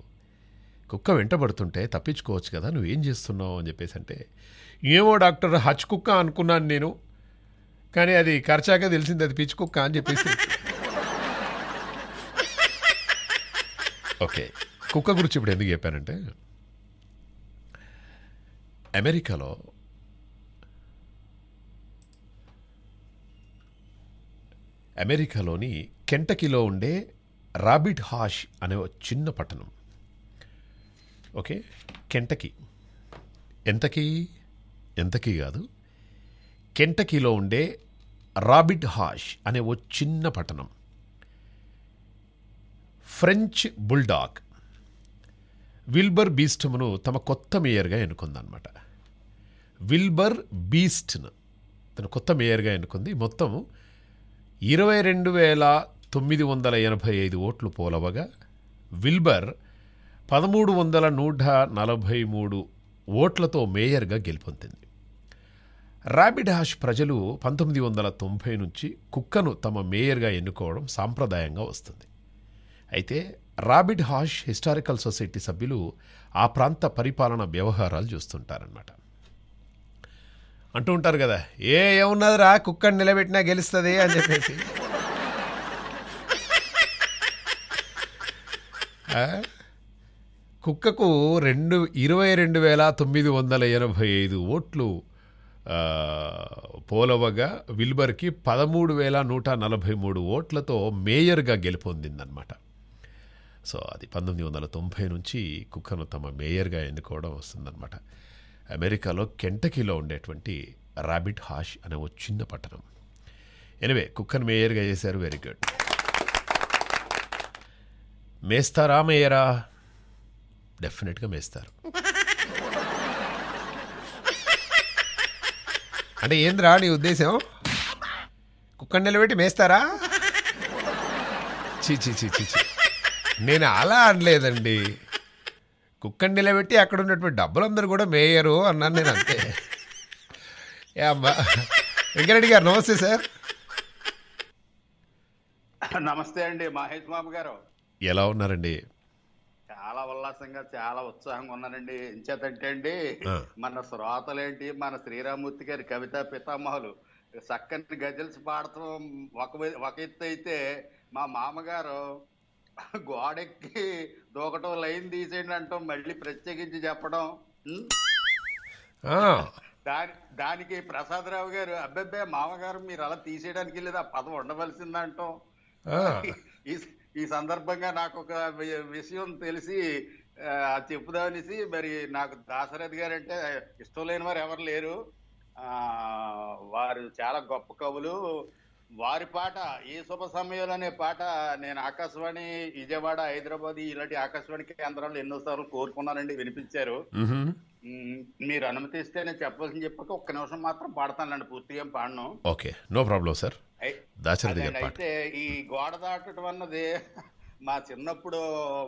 కుక్క వెంటబడుతుంటే తప్పించుకోవచ్చు కదా నువ్వు ఏం చేస్తున్నావు అని చెప్పేసి అంటే ఏమో డాక్టర్ హచ్ కుక్క అనుకున్నాను నేను కానీ అది ఖర్చాక తెలిసింది అది పిచ్చి కుక్క అని చెప్పేసి ఓకే కుక్క గురించి ఇప్పుడు ఎందుకు చెప్పానంటే అమెరికాలో అమెరికాలోని కెంటకిలో ఉండే రాబిట్ హాష్ అనే చిన్న పట్టణం ఓకే కెంటకి ఎంతకీ ఎంతకీ కాదు కెంటకిలో ఉండే రాబిట్ హాష్ అనే ఓ చిన్న పట్టణం ఫ్రెంచ్ బుల్డాగ్ విల్బర్ బీస్టమ్ను తమ కొత్త మేయర్గా అనమాట విల్బర్ బీస్ట్ను తను కొత్త మేయర్గా ఎన్నుకుంది మొత్తం ఇరవై రెండు వేల తొమ్మిది వందల ఎనభై ఐదు ఓట్లు పోలవగా విల్బర్ పదమూడు వందల నూట నలభై మూడు ఓట్లతో మేయర్గా గెలుపొందింది ర్యాబిడ్ హాష్ ప్రజలు పంతొమ్మిది వందల తొంభై నుంచి కుక్కను తమ మేయర్గా ఎన్నుకోవడం సాంప్రదాయంగా వస్తుంది అయితే రాబిడ్ హాష్ హిస్టారికల్ సొసైటీ సభ్యులు ఆ ప్రాంత పరిపాలన వ్యవహారాలు చూస్తుంటారన్నమాట అంటూ ఉంటారు కదా ఏ ఏమున్నదిరా కుక్కని నిలబెట్టినా గెలుస్తుంది అని చెప్పేసి కుక్కకు రెండు ఇరవై రెండు వేల తొమ్మిది వందల ఎనభై ఐదు ఓట్లు పోలవగా విల్బర్కి పదమూడు వేల నూట నలభై మూడు ఓట్లతో మేయర్గా గెలుపొందిందనమాట సో అది పంతొమ్మిది వందల తొంభై నుంచి కుక్కను తమ మేయర్గా ఎన్నుకోవడం వస్తుందన్నమాట అమెరికాలో కెంటకీలో ఉండేటువంటి రాబిట్ హాష్ అనే ఓ చిన్న పట్టణం ఎనివే కుక్కన్ మేయర్గా చేశారు వెరీ గుడ్ మేస్తారా మేయరా డెఫినెట్గా మేస్తారు అంటే ఏంద్రా నీ ఉద్దేశం కుక్కను నిలబెట్టి మేస్తారా చీచీ చీచీ చీ చీ నేను అలా అనలేదండి కుక్కని నిలబెట్టి అక్కడ ఉన్నటువంటి డబ్బులందరూ కూడా మేయరు అన్నాను నేను అంతే అమ్మా వెంకరెడ్డి గారు నమస్తే సార్ నమస్తే అండి మహేష్ బాబు గారు ఎలా ఉన్నారండి చాలా ఉల్లాసంగా చాలా ఉత్సాహంగా ఉన్నారండి ఇంచేతంటే అండి మన శ్రోతలేంటి మన శ్రీరామూర్తి గారి కవిత పితామహులు చక్కని గజల్స్ పాడటం ఒక ఒక ఎత్తు అయితే మా మామగారు గోడెక్కి దూకటం లైన్ తీసేయండి అంటాం మళ్ళీ ప్రత్యేకించి చెప్పడం దాని దానికి ప్రసాదరావు గారు అబ్బాబ్బే మామగారు మీరు అలా తీసేయడానికి లేదా పదం ఉండవలసిందంటాం ఈ సందర్భంగా నాకు ఒక విషయం తెలిసి చెప్పుదామనేసి మరి నాకు దాశరథి గారు అంటే ఇష్టం లేని వారు ఎవరు లేరు వారు చాలా గొప్ప కవులు వారి పాట ఏ శుభ సమయంలో అనే పాట నేను ఆకాశవాణి విజయవాడ హైదరాబాద్ ఇలాంటి ఆకాశవాణి కేంద్రాలు ఎన్నోసార్లు కోరుకున్నానండి వినిపించారు మీరు అనుమతిస్తే నేను చెప్పాల్సిన చెప్పక ఒక్క నిమిషం మాత్రం పాడతానండి పూర్తిగా పాడను ఓకే నో ప్రాబ్లం సార్ అయితే ఈ గోడ దాటడం అన్నది మా చిన్నప్పుడు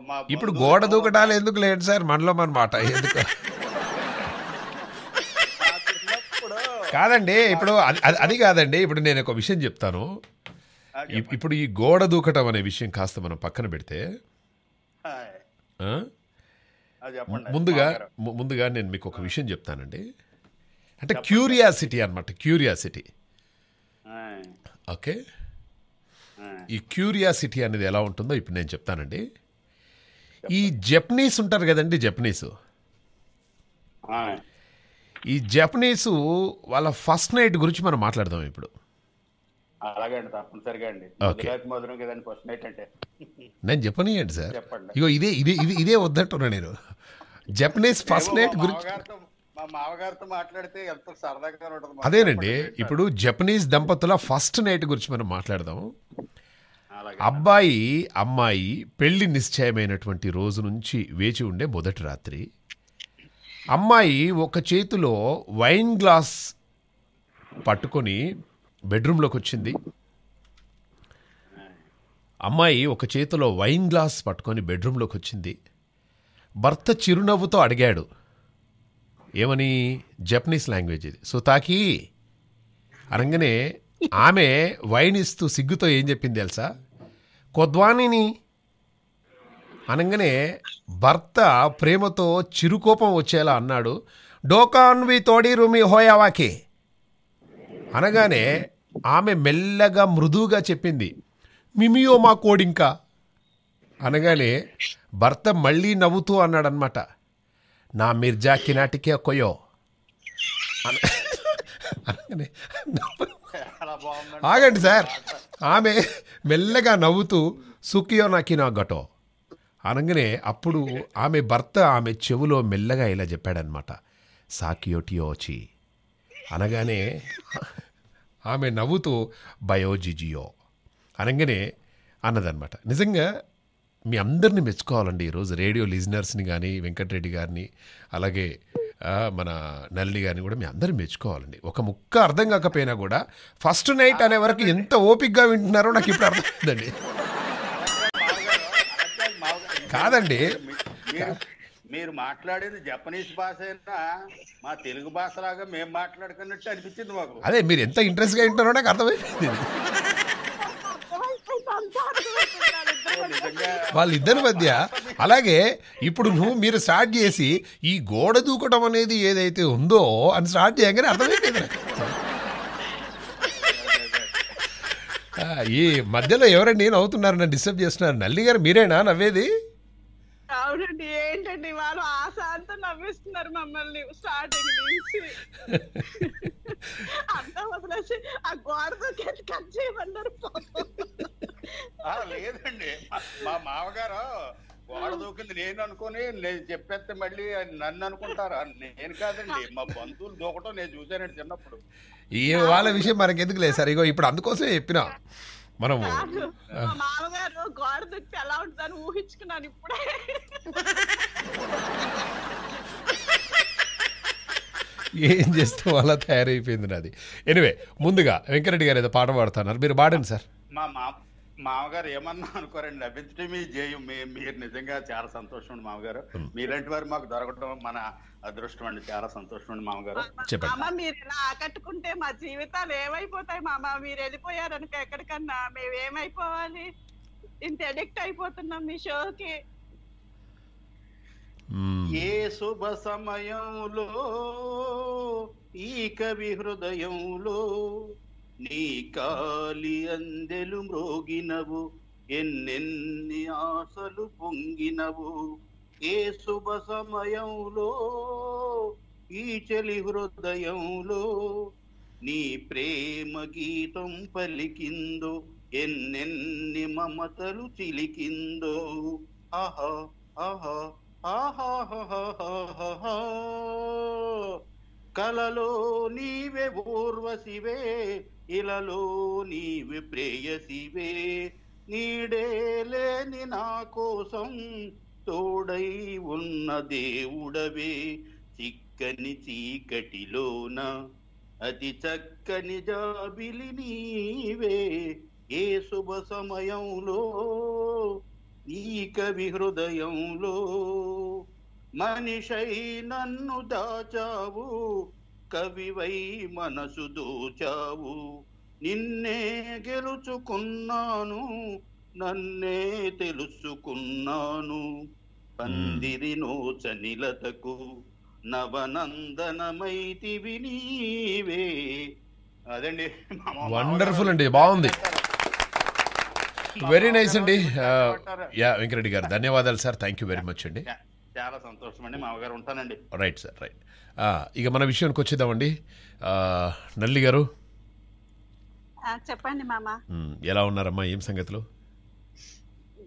మా ఇప్పుడు గోడ దూకటాలు ఎందుకు లేదు సార్ మనలో మన మాట ఎందుకు కాదండి ఇప్పుడు అది కాదండి ఇప్పుడు నేను ఒక విషయం చెప్తాను ఇప్పుడు ఈ గోడ దూకటం అనే విషయం కాస్త మనం పక్కన పెడితే ముందుగా ముందుగా నేను మీకు ఒక విషయం చెప్తానండి అంటే క్యూరియాసిటీ అనమాట క్యూరియాసిటీ ఓకే ఈ క్యూరియాసిటీ అనేది ఎలా ఉంటుందో ఇప్పుడు నేను చెప్తానండి ఈ జపనీస్ ఉంటారు కదండి జపనీస్ ఈ జపనీస్ వాళ్ళ ఫస్ట్ నైట్ గురించి మనం మాట్లాడదాం ఇప్పుడు అలాగండి అండి అంటే నేను చెప్పనీయండి సార్ ఇగో ఇదే ఇదే ఇది ఇదే వద్దంటున్నా నేను జపనీస్ ఫస్ట్ నైట్ గురించి అదేనండి ఇప్పుడు జపనీస్ దంపతుల ఫస్ట్ నైట్ గురించి మనం మాట్లాడదాం అబ్బాయి అమ్మాయి పెళ్లి నిశ్చయమైనటువంటి రోజు నుంచి వేచి ఉండే మొదటి రాత్రి అమ్మాయి ఒక చేతిలో వైన్ గ్లాస్ పట్టుకొని బెడ్రూమ్లోకి వచ్చింది అమ్మాయి ఒక చేతిలో వైన్ గ్లాస్ పట్టుకొని బెడ్రూమ్లోకి వచ్చింది భర్త చిరునవ్వుతో అడిగాడు ఏమని జపనీస్ లాంగ్వేజ్ ఇది సో తాకి అనగానే ఆమె వైన్ ఇస్తూ సిగ్గుతో ఏం చెప్పింది తెలుసా కొద్వానిని అనగానే భర్త ప్రేమతో చిరుకోపం వచ్చేలా అన్నాడు డోకాన్ వి తోడి రూమి హోయావాకి అనగానే ఆమె మెల్లగా మృదువుగా చెప్పింది మిమియో మా కోడింకా అనగానే భర్త మళ్ళీ నవ్వుతూ అన్నాడనమాట నా మిర్జా కినాటికే కొయ్యో అనగానే ఆగండి సార్ ఆమె మెల్లగా నవ్వుతూ సుఖియో నాకినా గటో అనగానే అప్పుడు ఆమె భర్త ఆమె చెవులో మెల్లగా ఇలా చెప్పాడనమాట సాకియోటియోచి అనగానే ఆమె నవ్వుతూ బయోజిజియో అనగానే అన్నదనమాట నిజంగా మీ అందరిని మెచ్చుకోవాలండి ఈరోజు రేడియో లిజనర్స్ని కానీ వెంకటరెడ్డి గారిని అలాగే మన నల్లి గారిని కూడా మీ అందరిని మెచ్చుకోవాలండి ఒక ముక్క అర్థం కాకపోయినా కూడా ఫస్ట్ నైట్ అనే వరకు ఎంత ఓపిక్గా వింటున్నారో నాకు ఇప్పుడు అర్థం అవుతుందండి కాదండి మీరు మాట్లాడేది జపనీస్ భాష అయినా మా తెలుగు భాష లాగా మేము మాట్లాడుకున్నట్టు అనిపించింది మాకు అదే మీరు ఎంత ఇంట్రెస్ట్ గా వింటారో నాకు అర్థమైపోయింది వాళ్ళిద్దరి మధ్య అలాగే ఇప్పుడు నువ్వు మీరు స్టార్ట్ చేసి ఈ గోడ దూకటం అనేది ఏదైతే ఉందో అని స్టార్ట్ చేయగానే అర్థమైపోయింది ఈ మధ్యలో ఎవరండి నేను అవుతున్నారు నన్ను డిస్టర్బ్ చేస్తున్నారు నల్లి గారు మీరేనా నవ్వేది అవునండి ఏంటండి వాళ్ళు ఆశ అంతా నవ్విస్తున్నారు మమ్మల్ని స్టార్టింగ్ నుంచి అంతా వదిలేసి ఆ గోడతో కట్ చేయమన్నారు లేదండి మా మామగారు గోడ దూకింది నేను అనుకుని నేను చెప్పేస్తే మళ్ళీ నన్ను అనుకుంటారా నేను కాదండి మా బంధువులు దూకటం నేను చూశానండి చిన్నప్పుడు ఈ వాళ్ళ విషయం మనకి ఎందుకు లేదు సార్ ఇగో ఇప్పుడు అందుకోసమే చెప్పినా మనం మామగారు గోడ దుక్కి ఎలా ఉంటుందని ఊహించుకున్నాను ఇప్పుడే ఏం చేస్తాం అలా తయారైపోయింది నాది ఎనివే ముందుగా వెంకరెడ్డి గారు ఏదో పాట పాడుతున్నారు మీరు పాడండి సార్ మా మామగారు ఏమన్నా అనుకోరండి లభించడం మీ జయం మీరు నిజంగా చాలా సంతోషం మామగారు మీలాంటి వారు మాకు దొరకడం మన అదృష్టం అండి చాలా సంతోషం అండి మామగారు చెప్పండి మామ మీరు ఇలా ఆకట్టుకుంటే మా జీవితాలు ఏమైపోతాయి మామ మీరు వెళ్ళిపోయారనుక ఎక్కడికన్నా మేము ఏమైపోవాలి ఇంత అడిక్ట్ అయిపోతున్నాం మీ షోకి ఏ శుభ సమయంలో ఈ కవి హృదయంలో నీ కాలి అందెలు మ్రోగినవు ఎన్నెన్ని ఆశలు పొంగినవు ఏ శుభ సమయంలో ఈ చలి హృదయంలో నీ ప్రేమ గీతం పలికిందో ఎన్నెన్ని మమతలు చిలికిందో ఆహా ఆహా ఆహా కలలో నీవే ఊర్వశివే ఇలలో నీవే ప్రేయసివే నీడే లేని నా కోసం తోడై ఉన్న దేవుడవే చిక్కని చీకటిలోన అతి చక్కని జాబిలి నీవే ఏ శుభ సమయంలో నీ కవి హృదయంలో మనిషై నన్ను దాచావు కవివై మనసు దోచావు నిన్నే గెలుచుకున్నాను నన్నే తెలుసుకున్నాను పందిరి నిలతకు నవనందనమైతి వినీవే అదండి వండర్ఫుల్ అండి బాగుంది వెరీ నైస్ అండి యా uh, వెంకరెడ్డి గారు ధన్యవాదాలు sir thank you very much అండి చాలా సంతోషం అండి మామగారు ఉంటానండి రైట్ సార్ రైట్ ఇక మన విషయానికి వచ్చేద్దామండి uh, నల్లి గారు చెప్పండి మామ ఎలా ఉన్నారమ్మా ఏం సంగతులు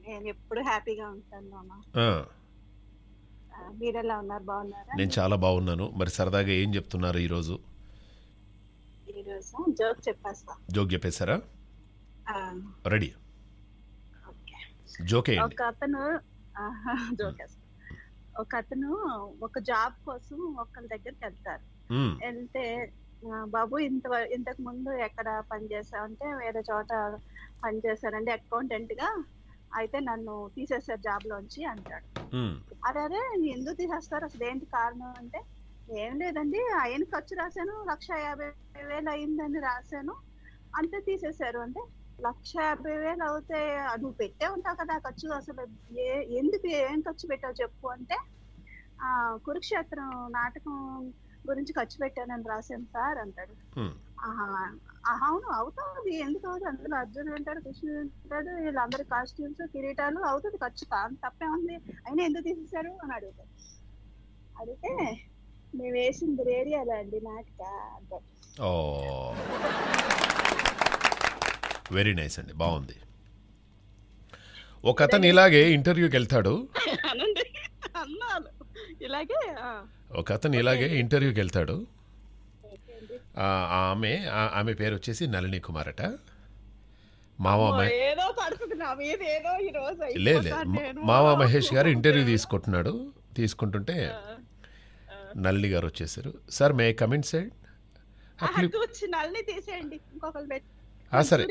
నేను ఎప్పుడు హ్యాపీగా ఉంటాను మామ ఉన్నారు నేను చాలా బాగున్నాను మరి సరదాగా ఏం చెప్తున్నారు ఈరోజు జోక్ చెప్పేస్తా జోక్ చెప్పేశారా రెడీ జోకే ఒక అతను ఒక అతను ఒక జాబ్ కోసం ఒకళ్ళ దగ్గరికి వెళ్తారు వెళ్తే బాబు ఇంత ఇంతకు ముందు ఎక్కడ పనిచేసావు అంటే వేరే చోట పనిచేశానండి అకౌంటెంట్ గా అయితే నన్ను తీసేసారు జాబ్ లోంచి అంటాడు అరే అరే ఎందుకు తీసేస్తారు అసలు ఏంటి కారణం అంటే ఏం లేదండి ఆయన ఖర్చు రాశాను లక్ష యాభై వేలు అయిందని రాశాను అంతే తీసేశారు అంటే లక్ష యాభై వేలు అవుతే నువ్వు పెట్టే ఉంటావు కదా ఖర్చు అసలు ఏ ఎందుకు ఏం ఖర్చు పెట్టావు చెప్పు అంటే ఆ కురుక్షేత్రం నాటకం గురించి ఖర్చు పెట్టానని రాశాను సార్ అంటాడు అవును అవుతుంది ఎందుకు అవుతుంది అందులో అర్జునుడు అంటాడు కృష్ణుడు అంటాడు వీళ్ళందరి కాస్ట్యూమ్స్ కిరీటాలు అవుతుంది ఖచ్చితంగా తప్పే ఉంది అయినా ఎందుకు తీసేశారు అని అడుగుతాడు అడిగితే మేము వేసింది రేడియాలో అండి నాటిక వెరీ నైస్ అండి బాగుంది ఒక అతను ఇలాగే ఇంటర్వ్యూకి వెళ్తాడు ఒక అతను ఇలాగే ఇంటర్వ్యూకి వెళ్తాడు ఆమె ఆమె పేరు వచ్చేసి నళిని కుమార్ అట లేదు మావా మహేష్ గారు ఇంటర్వ్యూ తీసుకుంటున్నాడు తీసుకుంటుంటే నల్లి గారు వచ్చేసారు సార్ మే కమిన్ సైడ్ సరే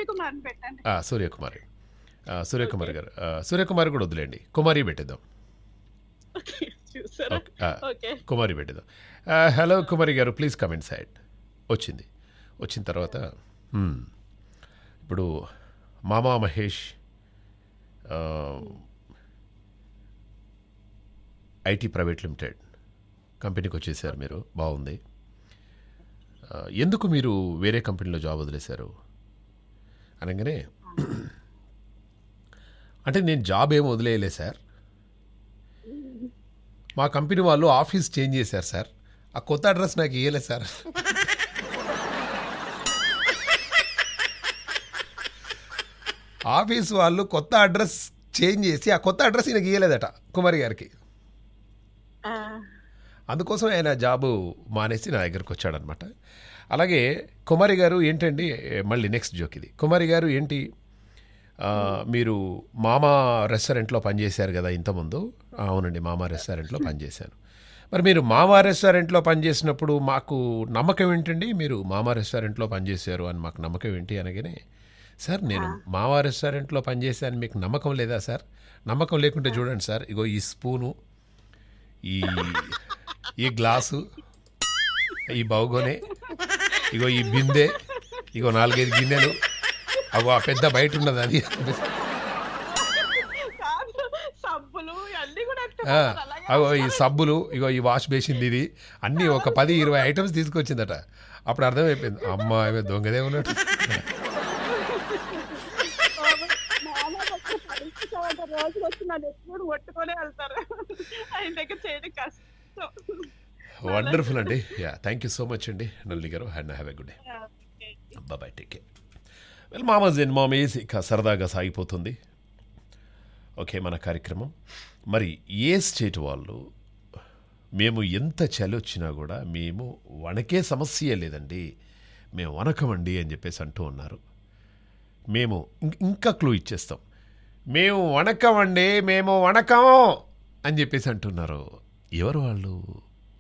సూర్యకుమార్ సూర్యకుమార్ గారు సూర్యకుమార్ కూడా వదిలేండి కుమారి పెట్టేద్దాం కుమారి పెట్టేద్దాం హలో కుమారి గారు ప్లీజ్ కమెంట్ సైడ్ వచ్చింది వచ్చిన తర్వాత ఇప్పుడు మామా మహేష్ ఐటీ ప్రైవేట్ లిమిటెడ్ కంపెనీకి వచ్చేసారు మీరు బాగుంది ఎందుకు మీరు వేరే కంపెనీలో జాబ్ వదిలేశారు అనగానే అంటే నేను జాబ్ ఏం వదిలేయలే సార్ మా కంపెనీ వాళ్ళు ఆఫీస్ చేంజ్ చేశారు సార్ ఆ కొత్త అడ్రస్ నాకు ఇవ్వలేదు సార్ ఆఫీస్ వాళ్ళు కొత్త అడ్రస్ చేంజ్ చేసి ఆ కొత్త అడ్రస్ ఈయనకి ఇయ్యలేదట కుమారి గారికి అందుకోసం ఆయన జాబు మానేసి నా దగ్గరకు వచ్చాడనమాట అలాగే కుమారి గారు ఏంటండి మళ్ళీ నెక్స్ట్ జోక్ ఇది కుమారి గారు ఏంటి మీరు మామ రెస్టారెంట్లో పనిచేశారు కదా ఇంతకుముందు అవునండి మామ రెస్టారెంట్లో పనిచేశాను మరి మీరు మామ రెస్టారెంట్లో పనిచేసినప్పుడు మాకు నమ్మకం ఏంటండి మీరు మామ రెస్టారెంట్లో పనిచేశారు అని మాకు నమ్మకం ఏంటి అనగానే సార్ నేను మావా రెస్టారెంట్లో పనిచేశాను మీకు నమ్మకం లేదా సార్ నమ్మకం లేకుంటే చూడండి సార్ ఇగో ఈ స్పూను ఈ ఈ గ్లాసు ఈ బౌగోనే ఇగో ఈ బిందె ఇగో నాలుగైదు గిన్నెలు అగో ఆ పెద్ద బయట ఉన్నది అది అగో ఈ సబ్బులు ఇగో ఈ వాష్ బేసిన్ ఇది అన్నీ ఒక పది ఇరవై ఐటమ్స్ తీసుకొచ్చిందట అప్పుడు అర్థమైపోయింది అమ్మ దొంగదే ఉన్నట్టు రోజులు వచ్చి నన్ను ఎప్పుడు వెళ్తారు ఆయన దగ్గర చేయడం కష్టం వండర్ఫుల్ అండి yeah thank you so much అండి Nalli garu and have a good day bye bye take care well మామజ్ అండ్ మామీస్ ఇక సరదాగా సాగిపోతుంది ఓకే మన కార్యక్రమం మరి ఏ స్టేట్ వాళ్ళు మేము ఎంత చలి వచ్చినా కూడా మేము వణకే సమస్య లేదండి మేము వనకమండి అని చెప్పేసి అంటూ ఉన్నారు మేము ఇంకా క్లూ ఇచ్చేస్తాం మేము అండి మేము వణకము అని చెప్పేసి అంటున్నారు ఎవరు వాళ్ళు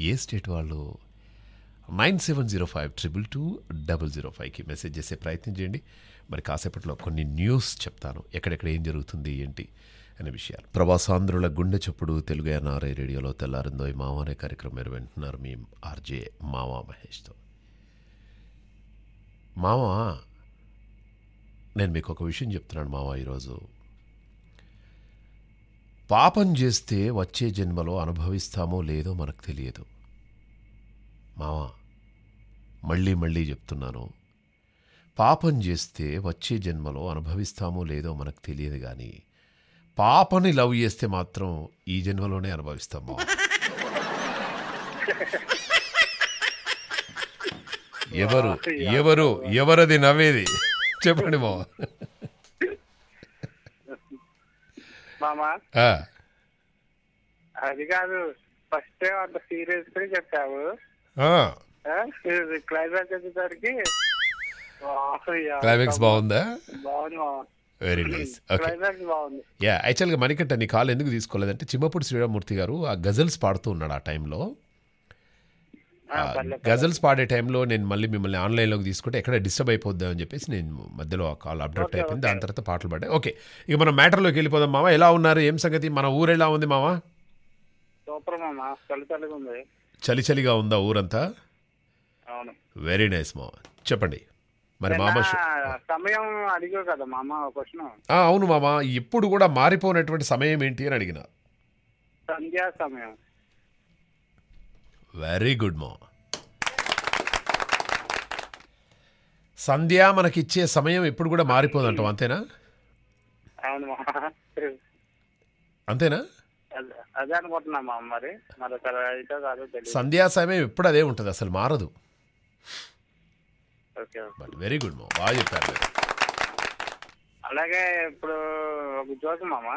ఏ స్టేట్ వాళ్ళు nine seven zero five triple two double zero ఫైవ్కి మెసేజ్ చేసే ప్రయత్నం చేయండి మరి కాసేపట్లో కొన్ని న్యూస్ చెప్తాను ఎక్కడెక్కడ ఏం జరుగుతుంది ఏంటి అనే విషయాలు ప్రవాసాంధ్రుల గుండె చప్పుడు తెలుగు ఎన్ఆర్ఐ రేడియోలో తెల్లారిందో ఈ మావానే కార్యక్రమం మీరు వింటున్నారు మీ ఆర్జే మావా మహేష్తో మావా నేను మీకు ఒక విషయం చెప్తున్నాను మావా ఈరోజు పాపం చేస్తే వచ్చే జన్మలో అనుభవిస్తామో లేదో మనకు తెలియదు మావా మళ్ళీ మళ్ళీ చెప్తున్నాను పాపం చేస్తే వచ్చే జన్మలో అనుభవిస్తామో లేదో మనకు తెలియదు కానీ పాపని లవ్ చేస్తే మాత్రం ఈ జన్మలోనే అనుభవిస్తాము ఎవరు ఎవరు ఎవరది నవ్వేది చెప్పండి మావా మామా అది కాదు ఫస్ట్ అంత సీరియస్ గా చెప్పావు క్లైమాక్స్ వచ్చేసరికి క్లైమాక్స్ బాగుందా బాగుంది యా యాక్చువల్గా మణికంట నీ కాల్ ఎందుకు తీసుకోలేదంటే చిమ్మపూడి శ్రీరామూర్తి గారు ఆ గజల్స్ పాడుతూ ఉన్నాడు ఆ టైంలో గజల్స్ పాడే టైంలో నేను మళ్ళీ మిమ్మల్ని ఆన్లైన్లోకి తీసుకుంటే ఎక్కడ డిస్టర్బ్ అయిపోద్ది అని చెప్పేసి నేను మధ్యలో కాల్ అప్డేట్ అయిపోయింది దాని తర్వాత పాటలు పాడే ఓకే ఇక మనం మ్యాటర్లోకి వెళ్ళిపోదాం మావా ఎలా ఉన్నారు ఏం సంగతి మన ఊరు ఎలా ఉంది మావా చలి చలిగా ఉందా ఊరంతా వెరీ నైస్ మామ చెప్పండి మరి మామ సమయం అడిగా కదా మామ క్వశ్చన్ అవును మామ ఇప్పుడు కూడా మారిపోయినటువంటి సమయం ఏంటి అని అడిగిన సంధ్యా సమయం వెరీ గుడ్ మో సంధ్య మనకిచ్చే సమయం ఇప్పుడు కూడా మారిపోదంటాం అంతేనా అంతేనా అదే అనుకుంటున్నామా మరి సంధ్యా సమయం ఇప్పుడు అదే ఉంటుంది అసలు మారదు వెరీ గుడ్ మా బాగా చెప్పారు అలాగే ఇప్పుడు ఒక జోకు మామ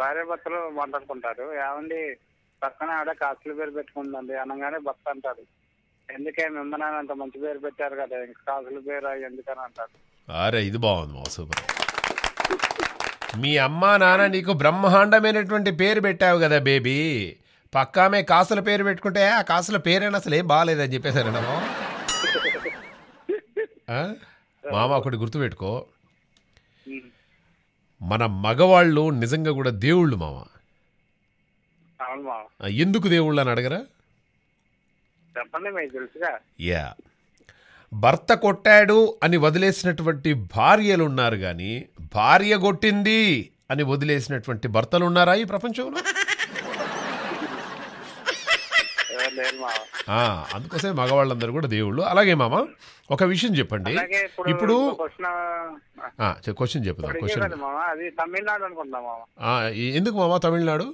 భార్య భర్తలు మాట్లాడుకుంటారు ఏమండి పక్కన ఆడ కాసుల పేరు పెట్టుకుందండి అనగానే భర్త అంటాడు ఎందుకే మిమ్మల్ని అంత మంచి పేరు పెట్టారు కదా ఇంకా కాసుల పేరు ఎందుకని అంటాడు అరే ఇది బాగుంది మా సూపర్ మీ అమ్మ నాన్న నీకు బ్రహ్మాండమైనటువంటి పేరు పెట్టావు కదా బేబీ పక్కామే కాసుల పేరు పెట్టుకుంటే ఆ కాసుల పేరైనా అసలు ఏం బాగాలేదని చెప్పేశారు మామ ఒకటి గుర్తుపెట్టుకో మన మగవాళ్ళు నిజంగా కూడా దేవుళ్ళు మామ ఎందుకు దేవుళ్ళు అని అడగరా చెప్పండి యా భర్త కొట్టాడు అని వదిలేసినటువంటి భార్యలు ఉన్నారు కానీ భార్య కొట్టింది అని వదిలేసినటువంటి భర్తలు ఉన్నారా ఈ ప్రపంచంలో అందుకోసమే మగవాళ్ళందరూ కూడా దేవుళ్ళు అలాగే మామ ఒక విషయం చెప్పండి ఇప్పుడు క్వశ్చన్ చెప్తాం క్వశ్చన్ ఎందుకు మామ తమిళనాడు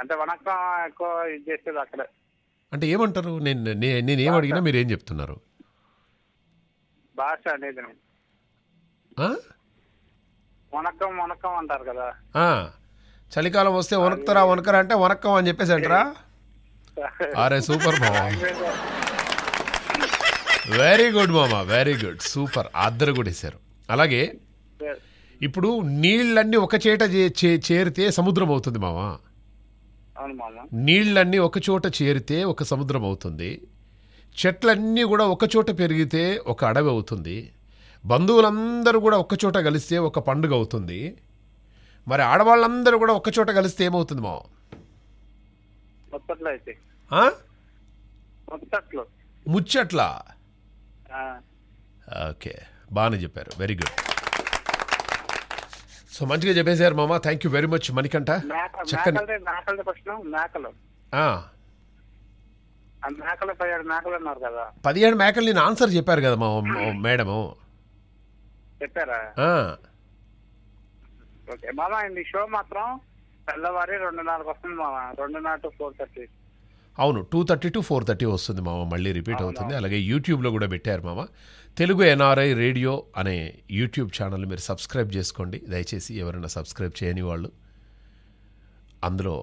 అంటే వనక్కా ఎక్కువ ఇది చేసేది అక్కడే అంటే ఏమంటారు నేను నేను ఏం అడిగినా మీరు ఏం చెప్తున్నారు భాష అనేది వనకం వనకం అంటారు కదా చలికాలం వస్తే వణుకుతారా వనకరా అంటే వనక్కం అని చెప్పేసి అంటారా అరే సూపర్ మామా వెరీ గుడ్ మామ వెరీ గుడ్ సూపర్ అద్దరు కూడా వేశారు అలాగే ఇప్పుడు నీళ్ళన్నీ ఒక చేట చేరితే సముద్రం అవుతుంది మామ నీళ్ళన్నీ ఒక చోట చేరితే ఒక సముద్రం అవుతుంది చెట్లన్నీ కూడా ఒక చోట పెరిగితే ఒక అడవి అవుతుంది బంధువులందరూ కూడా ఒక చోట కలిస్తే ఒక పండుగ అవుతుంది మరి ఆడవాళ్ళందరూ కూడా ఒక చోట కలిస్తే ఏమవుతుంది మా ముచ్చట్లా ఓకే బాగానే చెప్పారు వెరీ గుడ్ సో మంచిగా చెప్పేసారు మామ thank you very much Manikanta చక్కని పదిహేడు మేకలు నేను ఆన్సర్ చెప్పారు కదా మా మేడము చెప్పారా ఓకే మామ ఈ షో మాత్రం తెల్లవారి రెండున్నరకు వస్తుంది మామ రెండున్నర టు ఫోర్ థర్టీ అవును two thirty to four thirty వస్తుంది మామ మళ్ళీ రిపీట్ అవుతుంది అలాగే యూట్యూబ్లో కూడా పెట్టారు మామ తెలుగు ఎన్ఆర్ఐ రేడియో అనే యూట్యూబ్ ఛానల్ మీరు సబ్స్క్రైబ్ చేసుకోండి దయచేసి ఎవరైనా సబ్స్క్రైబ్ చేయని వాళ్ళు అందులో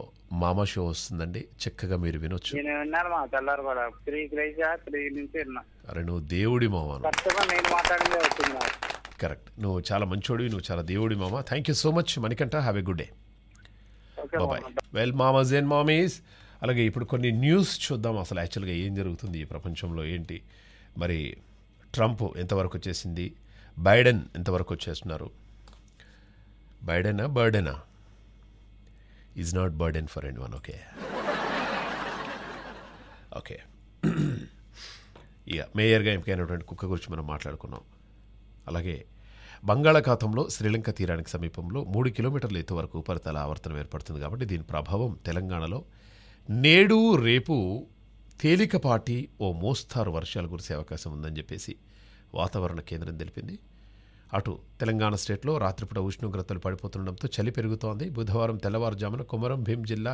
మామా షో వస్తుందండి చక్కగా మీరు వినొచ్చు అరే నువ్వు దేవుడి మామా కరెక్ట్ నువ్వు చాలా మంచోడివి నువ్వు చాలా దేవుడి మామ thank you so much Manikanta have a good day bye well మామస్ అండ్ మామీస్ అలాగే ఇప్పుడు కొన్ని న్యూస్ చూద్దాం అసలు యాక్చువల్గా ఏం జరుగుతుంది ఈ ప్రపంచంలో ఏంటి మరి ట్రంప్ ఎంతవరకు వచ్చేసింది బైడెన్ ఎంతవరకు వచ్చేస్తున్నారు బైడెనా బర్డెనా is not burden for anyone okay okay ఇక మేయర్గా ఎంపికైనటువంటి కుక్క గురించి మనం మాట్లాడుకున్నాం అలాగే బంగాళాఖాతంలో శ్రీలంక తీరానికి సమీపంలో మూడు కిలోమీటర్ల ఎత్తు వరకు ఉపరితల ఆవర్తనం ఏర్పడుతుంది కాబట్టి దీని ప్రభావం తెలంగాణలో నేడు రేపు తేలికపాటి ఓ మోస్తారు వర్షాలు కురిసే అవకాశం ఉందని చెప్పేసి వాతావరణ కేంద్రం తెలిపింది అటు తెలంగాణ స్టేట్లో రాత్రిపూట ఉష్ణోగ్రతలు పడిపోతుండటంతో చలి పెరుగుతోంది బుధవారం తెల్లవారుజామున కుమరం భీం జిల్లా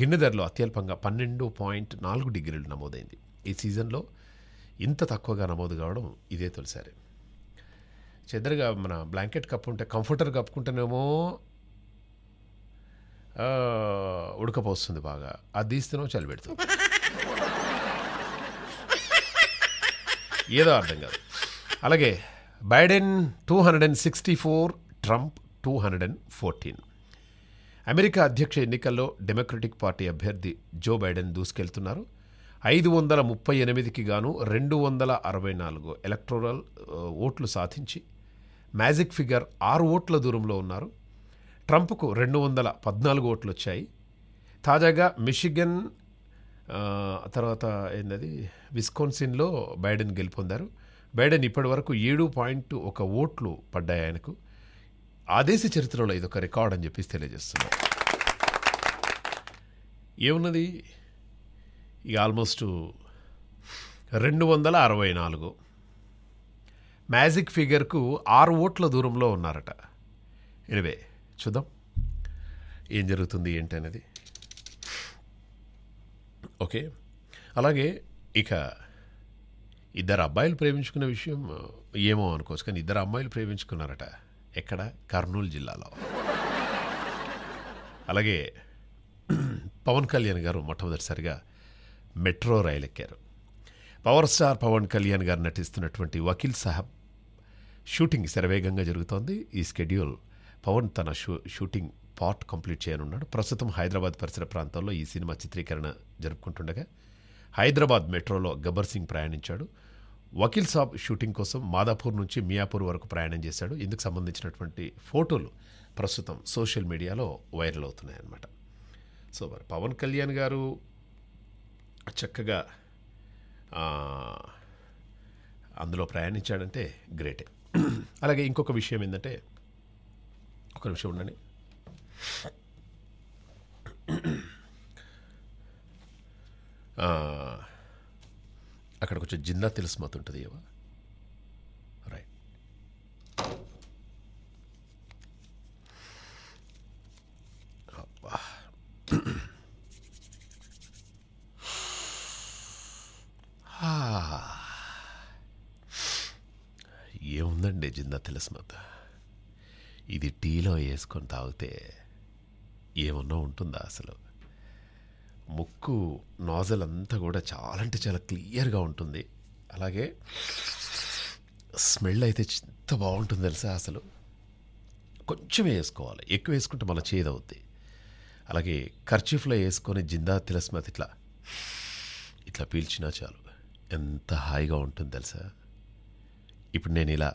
గిన్నెదరలో అత్యల్పంగా పన్నెండు పాయింట్ నాలుగు డిగ్రీలు నమోదైంది ఈ సీజన్లో ఇంత తక్కువగా నమోదు కావడం ఇదే తొలిసారి చెదరగా మన బ్లాంకెట్ కప్పుకుంటే కంఫర్టర్ కప్పుకుంటేనేమో ఉడకపోస్తుంది బాగా అది తీస్తేనో చలి పెడుతుంది ఏదో అర్థం కాదు అలాగే Biden two hundred and sixty four Trump two hundred and fourteen America అధ్యక్ష ఎన్నికల్లో డెమోక్రటిక్ పార్టీ అభ్యర్థి జో బైడెన్ దూసుకెళ్తున్నారు ఐదు వందల ముప్పై ఎనిమిదికి గాను రెండు వందల అరవై నాలుగు ఎలక్ట్రోరల్ ఓట్లు సాధించి మ్యాజిక్ ఫిగర్ ఆరు ఓట్ల దూరంలో ఉన్నారు ట్రంప్కు రెండు వందల పద్నాలుగు ఓట్లు వచ్చాయి తాజాగా మిషిగన్ తర్వాత ఏంటది విస్కోన్సిన్లో బైడెన్ గెలుపొందారు బైడెన్ ఇప్పటి వరకు ఏడు పాయింట్ ఒక ఓట్లు పడ్డాయి ఆయనకు ఆ దేశ చరిత్రలో ఇదొక రికార్డ్ అని చెప్పేసి తెలియజేస్తున్నారు ఏమున్నది ఇక ఆల్మోస్ట్ రెండు వందల అరవై నాలుగు మ్యాజిక్ ఫిగర్కు ఆరు ఓట్ల దూరంలో ఉన్నారట ఎనివే చూద్దాం ఏం జరుగుతుంది ఏంటనేది ఓకే అలాగే ఇక ఇద్దరు అబ్బాయిలు ప్రేమించుకున్న విషయం ఏమో అనుకోవచ్చు కానీ ఇద్దరు అమ్మాయిలు ప్రేమించుకున్నారట ఎక్కడ కర్నూలు జిల్లాలో అలాగే పవన్ కళ్యాణ్ గారు మొట్టమొదటిసారిగా మెట్రో రైలు ఎక్కారు పవర్ స్టార్ పవన్ కళ్యాణ్ గారు నటిస్తున్నటువంటి వకీల్ సాహబ్ షూటింగ్ శరవేగంగా జరుగుతోంది ఈ స్కెడ్యూల్ పవన్ తన షూ షూటింగ్ పార్ట్ కంప్లీట్ చేయనున్నాడు ప్రస్తుతం హైదరాబాద్ పరిసర ప్రాంతాల్లో ఈ సినిమా చిత్రీకరణ జరుపుకుంటుండగా హైదరాబాద్ మెట్రోలో గబ్బర్ సింగ్ ప్రయాణించాడు వకీల్ సాబ్ షూటింగ్ కోసం మాదాపూర్ నుంచి మియాపూర్ వరకు ప్రయాణం చేశాడు ఇందుకు సంబంధించినటువంటి ఫోటోలు ప్రస్తుతం సోషల్ మీడియాలో వైరల్ అవుతున్నాయన్నమాట సో మరి పవన్ కళ్యాణ్ గారు చక్కగా అందులో ప్రయాణించాడంటే గ్రేటే అలాగే ఇంకొక విషయం ఏంటంటే ఒక నిమిషం ఉండండి అక్కడ కొంచెం జిందా తెలుసు ఉంటుంది ఏవా రైట్ అబ్బా ఏముందండి జిందా తెలుసు ఇది టీలో వేసుకొని తాగితే ఏమన్నా ఉంటుందా అసలు ముక్కు నాజల్ అంతా కూడా చాలా అంటే చాలా క్లియర్గా ఉంటుంది అలాగే స్మెల్ అయితే ఎంత బాగుంటుంది తెలుసా అసలు కొంచెమే వేసుకోవాలి ఎక్కువ వేసుకుంటే మన చేదవుద్ది అలాగే ఖర్చీఫ్లో వేసుకొని జిందా తిలస్మత్ ఇట్లా ఇట్లా పీల్చినా చాలు ఎంత హాయిగా ఉంటుంది తెలుసా ఇప్పుడు నేను ఇలా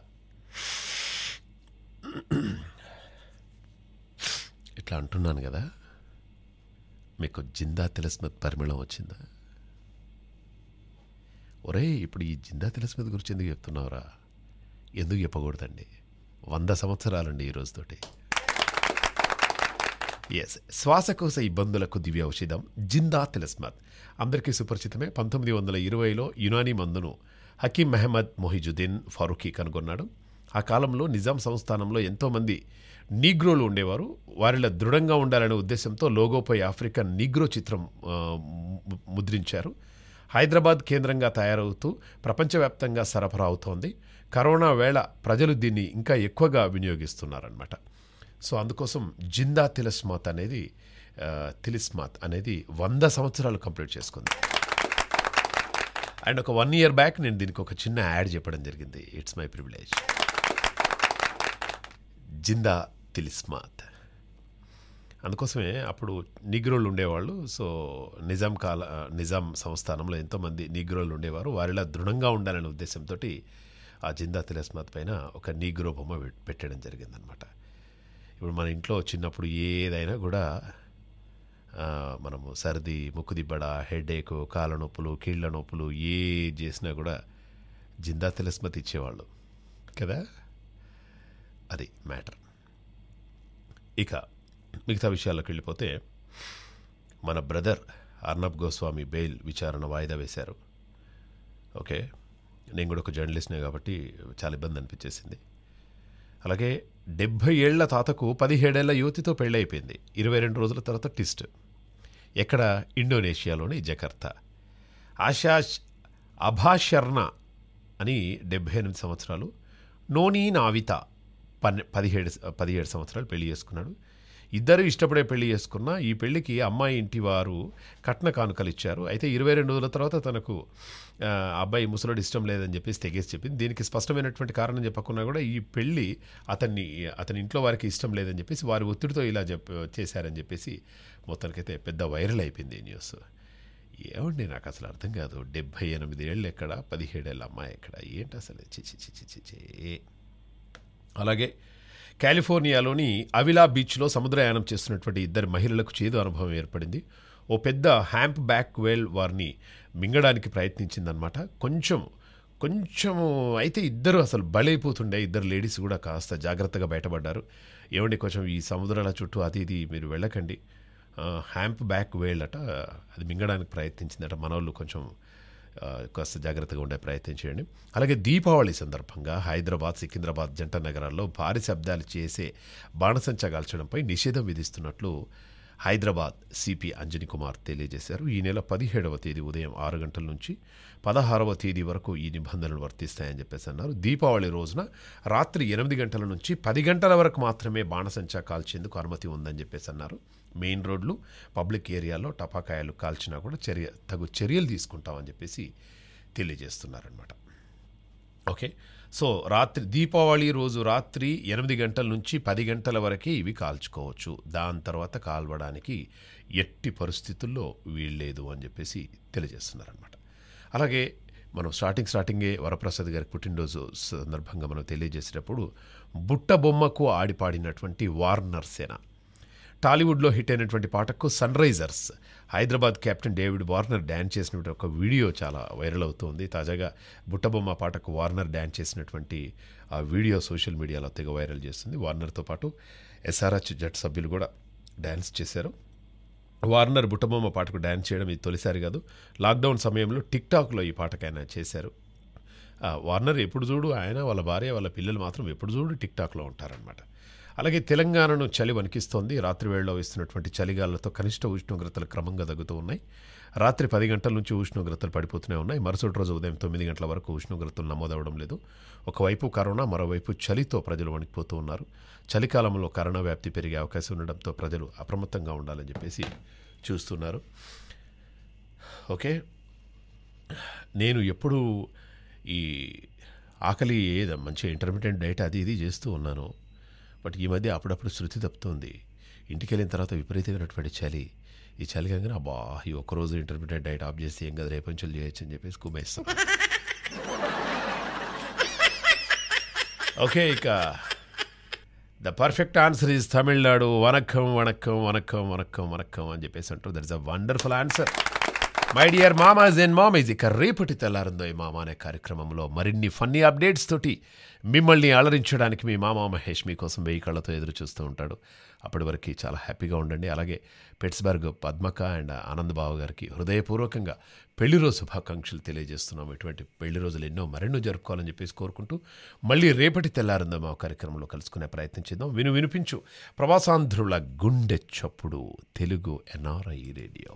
ఇట్లా అంటున్నాను కదా మీకు జిందా తెలస్మిత్ పరిమళం వచ్చిందా ఒరే ఇప్పుడు ఈ జిందా తిలస్మత్ గురించి ఎందుకు చెప్తున్నావురా ఎందుకు చెప్పకూడదండి వంద సంవత్సరాలండి ఈ రోజుతోటి ఎస్ శ్వాసకోశ ఇబ్బందులకు దివ్య ఔషధం జిందా తిలస్మత్ అందరికీ సుపరిచితమే పంతొమ్మిది వందల ఇరవైలో యునానీ మందును హకీం మెహమ్మద్ మొహిజుద్దీన్ ఫారూఖీ కనుగొన్నాడు ఆ కాలంలో నిజాం సంస్థానంలో ఎంతోమంది నీగ్రోలు ఉండేవారు వారిలో దృఢంగా ఉండాలనే ఉద్దేశంతో లోగోపై ఆఫ్రికన్ నీగ్రో చిత్రం ముద్రించారు హైదరాబాద్ కేంద్రంగా తయారవుతూ ప్రపంచవ్యాప్తంగా సరఫరా అవుతోంది కరోనా వేళ ప్రజలు దీన్ని ఇంకా ఎక్కువగా వినియోగిస్తున్నారనమాట సో అందుకోసం జిందా తిలస్మాత్ అనేది తిలిస్మాత్ అనేది వంద సంవత్సరాలు కంప్లీట్ చేసుకుంది అండ్ ఒక వన్ ఇయర్ బ్యాక్ నేను దీనికి ఒక చిన్న యాడ్ చెప్పడం జరిగింది it's my privilege Zinda Tilismath అందుకోసమే అప్పుడు నిగ్రోలు ఉండేవాళ్ళు సో నిజాం కాల నిజాం సంస్థానంలో ఎంతోమంది నిగ్రోలు ఉండేవారు వారిలా దృఢంగా ఉండాలనే ఉద్దేశంతో ఆ జిందా తిలస్మాత్ పైన ఒక నీగ్రో బొమ్మ పెట్టడం జరిగిందనమాట ఇప్పుడు మన ఇంట్లో చిన్నప్పుడు ఏదైనా కూడా మనము సర్ది ముక్కుదిబ్బడ హెడేక్ కాళ్ళ నొప్పులు కీళ్ళ నొప్పులు ఏ చేసినా కూడా జిందా తిలస్మత్ ఇచ్చేవాళ్ళు కదా అది మ్యాటర్ ఇక మిగతా విషయాల్లోకి వెళ్ళిపోతే మన బ్రదర్ అర్ణబ్ గోస్వామి బెయిల్ విచారణ వాయిదా వేశారు ఓకే నేను కూడా ఒక జర్నలిస్ట్నే కాబట్టి చాలా ఇబ్బంది అనిపించేసింది అలాగే డెబ్భై ఏళ్ల తాతకు పదిహేడేళ్ల యువతితో పెళ్ళైపోయింది ఇరవై రెండు రోజుల తర్వాత టిస్ట్ ఎక్కడ ఇండోనేషియాలోని జకర్తా ఆశా అభాషర్ణ అని డెబ్భై ఎనిమిది సంవత్సరాలు నోనీ నావిత పన్నె పదిహేడు పదిహేడు సంవత్సరాలు పెళ్లి చేసుకున్నాడు ఇద్దరు ఇష్టపడే పెళ్లి చేసుకున్న ఈ పెళ్లికి అమ్మాయి ఇంటి వారు కట్న కానుకలు ఇచ్చారు అయితే ఇరవై రెండు రోజుల తర్వాత తనకు అబ్బాయి ముసలోడు ఇష్టం లేదని చెప్పేసి తెగేసి చెప్పింది దీనికి స్పష్టమైనటువంటి కారణం చెప్పకున్నా కూడా ఈ పెళ్ళి అతన్ని అతని ఇంట్లో వారికి ఇష్టం లేదని చెప్పేసి వారి ఒత్తిడితో ఇలా చెప్ప చేశారని చెప్పేసి మొత్తానికైతే పెద్ద వైరల్ అయిపోయింది ఈ న్యూస్ ఏమండి నాకు అసలు అర్థం కాదు డెబ్భై ఎనిమిది ఏళ్ళు ఎక్కడ పదిహేడేళ్ళ అమ్మాయి ఎక్కడ ఏంటి అసలు చిచి చిచి చిచి అలాగే కాలిఫోర్నియాలోని అవిలా బీచ్లో సముద్రయానం చేస్తున్నటువంటి ఇద్దరు మహిళలకు చేదు అనుభవం ఏర్పడింది ఓ పెద్ద హ్యాంప్ బ్యాక్ వేల్ వారిని మింగడానికి ప్రయత్నించిందనమాట కొంచెం కొంచెం అయితే ఇద్దరు అసలు బలైపోతుండే ఇద్దరు లేడీస్ కూడా కాస్త జాగ్రత్తగా బయటపడ్డారు ఏమండి కొంచెం ఈ సముద్రాల చుట్టూ అది ఇది మీరు వెళ్ళకండి హ్యాంప్ బ్యాక్ వేళ్ళట అది మింగడానికి ప్రయత్నించిందట మనోళ్ళు కొంచెం కాస్త జాగ్రత్తగా ఉండే ప్రయత్నం చేయండి అలాగే దీపావళి సందర్భంగా హైదరాబాద్ సికింద్రాబాద్ జంట నగరాల్లో భారీ శబ్దాలు చేసే బాణసంచా కాల్చడంపై నిషేధం విధిస్తున్నట్లు హైదరాబాద్ సిపి అంజని కుమార్ తెలియజేశారు ఈ నెల పదిహేడవ తేదీ ఉదయం ఆరు గంటల నుంచి పదహారవ తేదీ వరకు ఈ నిబంధనలు వర్తిస్తాయని చెప్పేసి అన్నారు దీపావళి రోజున రాత్రి ఎనిమిది గంటల నుంచి పది గంటల వరకు మాత్రమే బాణసంచా కాల్చేందుకు అనుమతి ఉందని చెప్పేసి అన్నారు మెయిన్ రోడ్లు పబ్లిక్ ఏరియాలో టపాకాయలు కాల్చినా కూడా చర్య తగు చర్యలు తీసుకుంటామని చెప్పేసి తెలియజేస్తున్నారనమాట ఓకే సో రాత్రి దీపావళి రోజు రాత్రి ఎనిమిది గంటల నుంచి పది గంటల వరకే ఇవి కాల్చుకోవచ్చు దాని తర్వాత కాల్వడానికి ఎట్టి పరిస్థితుల్లో వీళ్ళేదు అని చెప్పేసి తెలియజేస్తున్నారనమాట అలాగే మనం స్టార్టింగ్ స్టార్టింగే వరప్రసాద్ గారి పుట్టినరోజు సందర్భంగా మనం తెలియజేసేటప్పుడు బుట్ట బొమ్మకు ఆడిపాడినటువంటి వార్నర్ సేన టాలీవుడ్లో హిట్ అయినటువంటి పాటకు Sunrisers Hyderabad captain David Warner dance చేసినటువంటి ఒక వీడియో చాలా వైరల్ అవుతుంది తాజాగా బుట్టబొమ్మ పాటకు వార్నర్ డ్యాన్స్ చేసినటువంటి ఆ వీడియో సోషల్ మీడియాలో తెగ వైరల్ చేస్తుంది వార్నర్తో పాటు ఎస్ఆర్హెచ్ జట్ సభ్యులు కూడా డ్యాన్స్ చేశారు వార్నర్ బుట్టబొమ్మ పాటకు డ్యాన్స్ చేయడం ఇది తొలిసారి కాదు లాక్డౌన్ సమయంలో టిక్టాక్లో ఈ పాటకైనా చేశారు వార్నర్ ఎప్పుడు చూడు ఆయన వాళ్ళ భార్య వాళ్ళ పిల్లలు మాత్రం ఎప్పుడు చూడు టిక్టాక్లో ఉంటారనమాట అలాగే తెలంగాణను చలి వణికిస్తోంది రాత్రి వేళలో ఇస్తున్నటువంటి చలిగాలతో కనిష్ట ఉష్ణోగ్రతలు క్రమంగా తగ్గుతూ ఉన్నాయి రాత్రి పది గంటల నుంచి ఉష్ణోగ్రతలు పడిపోతూనే ఉన్నాయి మరుసటి రోజు ఉదయం తొమ్మిది గంటల వరకు ఉష్ణోగ్రతలు నమోదవడం లేదు ఒకవైపు కరోనా మరోవైపు చలితో ప్రజలు వణికిపోతూ ఉన్నారు చలికాలంలో కరోనా వ్యాప్తి పెరిగే అవకాశం ఉండడంతో ప్రజలు అప్రమత్తంగా ఉండాలని చెప్పేసి చూస్తున్నారు ఓకే నేను ఎప్పుడూ ఈ ఆకలి ఏదో మంచి ఇంటర్మీడియట్ డైట్ అది ఇది చేస్తూ ఉన్నాను బట్ ఈ మధ్య అప్పుడప్పుడు శృతి తప్పుతోంది ఇంటికి వెళ్ళిన తర్వాత విపరీతమైనటువంటి చలి ఈ చలి కాగానే అబ్బా ఈ ఒక్కరోజు ఇంటర్మీడియట్ డైట్ ఆఫ్ చేసి ఏం కదా రేపు నుంచి చేయొచ్చు అని చెప్పేసి కుమేస్తాం ఓకే ఇక the perfect answer is Tamil Nadu vanakkam vanakkam vanakkam vanakkam vanakkam అని చెప్పేసి అంటారు that is a wonderful answer my dear మామాజ్ అండ్ మామీజ్ ఇక రేపటి తెల్లారుందో ఈ మామ అనే కార్యక్రమంలో మరిన్ని ఫన్నీ అప్డేట్స్ తోటి మిమ్మల్ని అలరించడానికి మీ మామ మహేష్ మీకోసం వెయ్యి కళ్ళతో ఎదురు చూస్తూ ఉంటాడు అప్పటి వరకు చాలా హ్యాపీగా ఉండండి అలాగే పెట్స్బర్గ్ పద్మక అండ్ ఆనంద్ బాబు గారికి హృదయపూర్వకంగా పెళ్లి రోజు శుభాకాంక్షలు తెలియజేస్తున్నాం ఇటువంటి పెళ్లి రోజులు ఎన్నో మరెన్నో జరుపుకోవాలని చెప్పేసి కోరుకుంటూ మళ్ళీ రేపటి తెల్లారుందో మా కార్యక్రమంలో కలుసుకునే ప్రయత్నం చేద్దాం విను వినిపించు ప్రవాసాంధ్రుల గుండె చప్పుడు తెలుగు ఎన్ఆర్ఐ రేడియో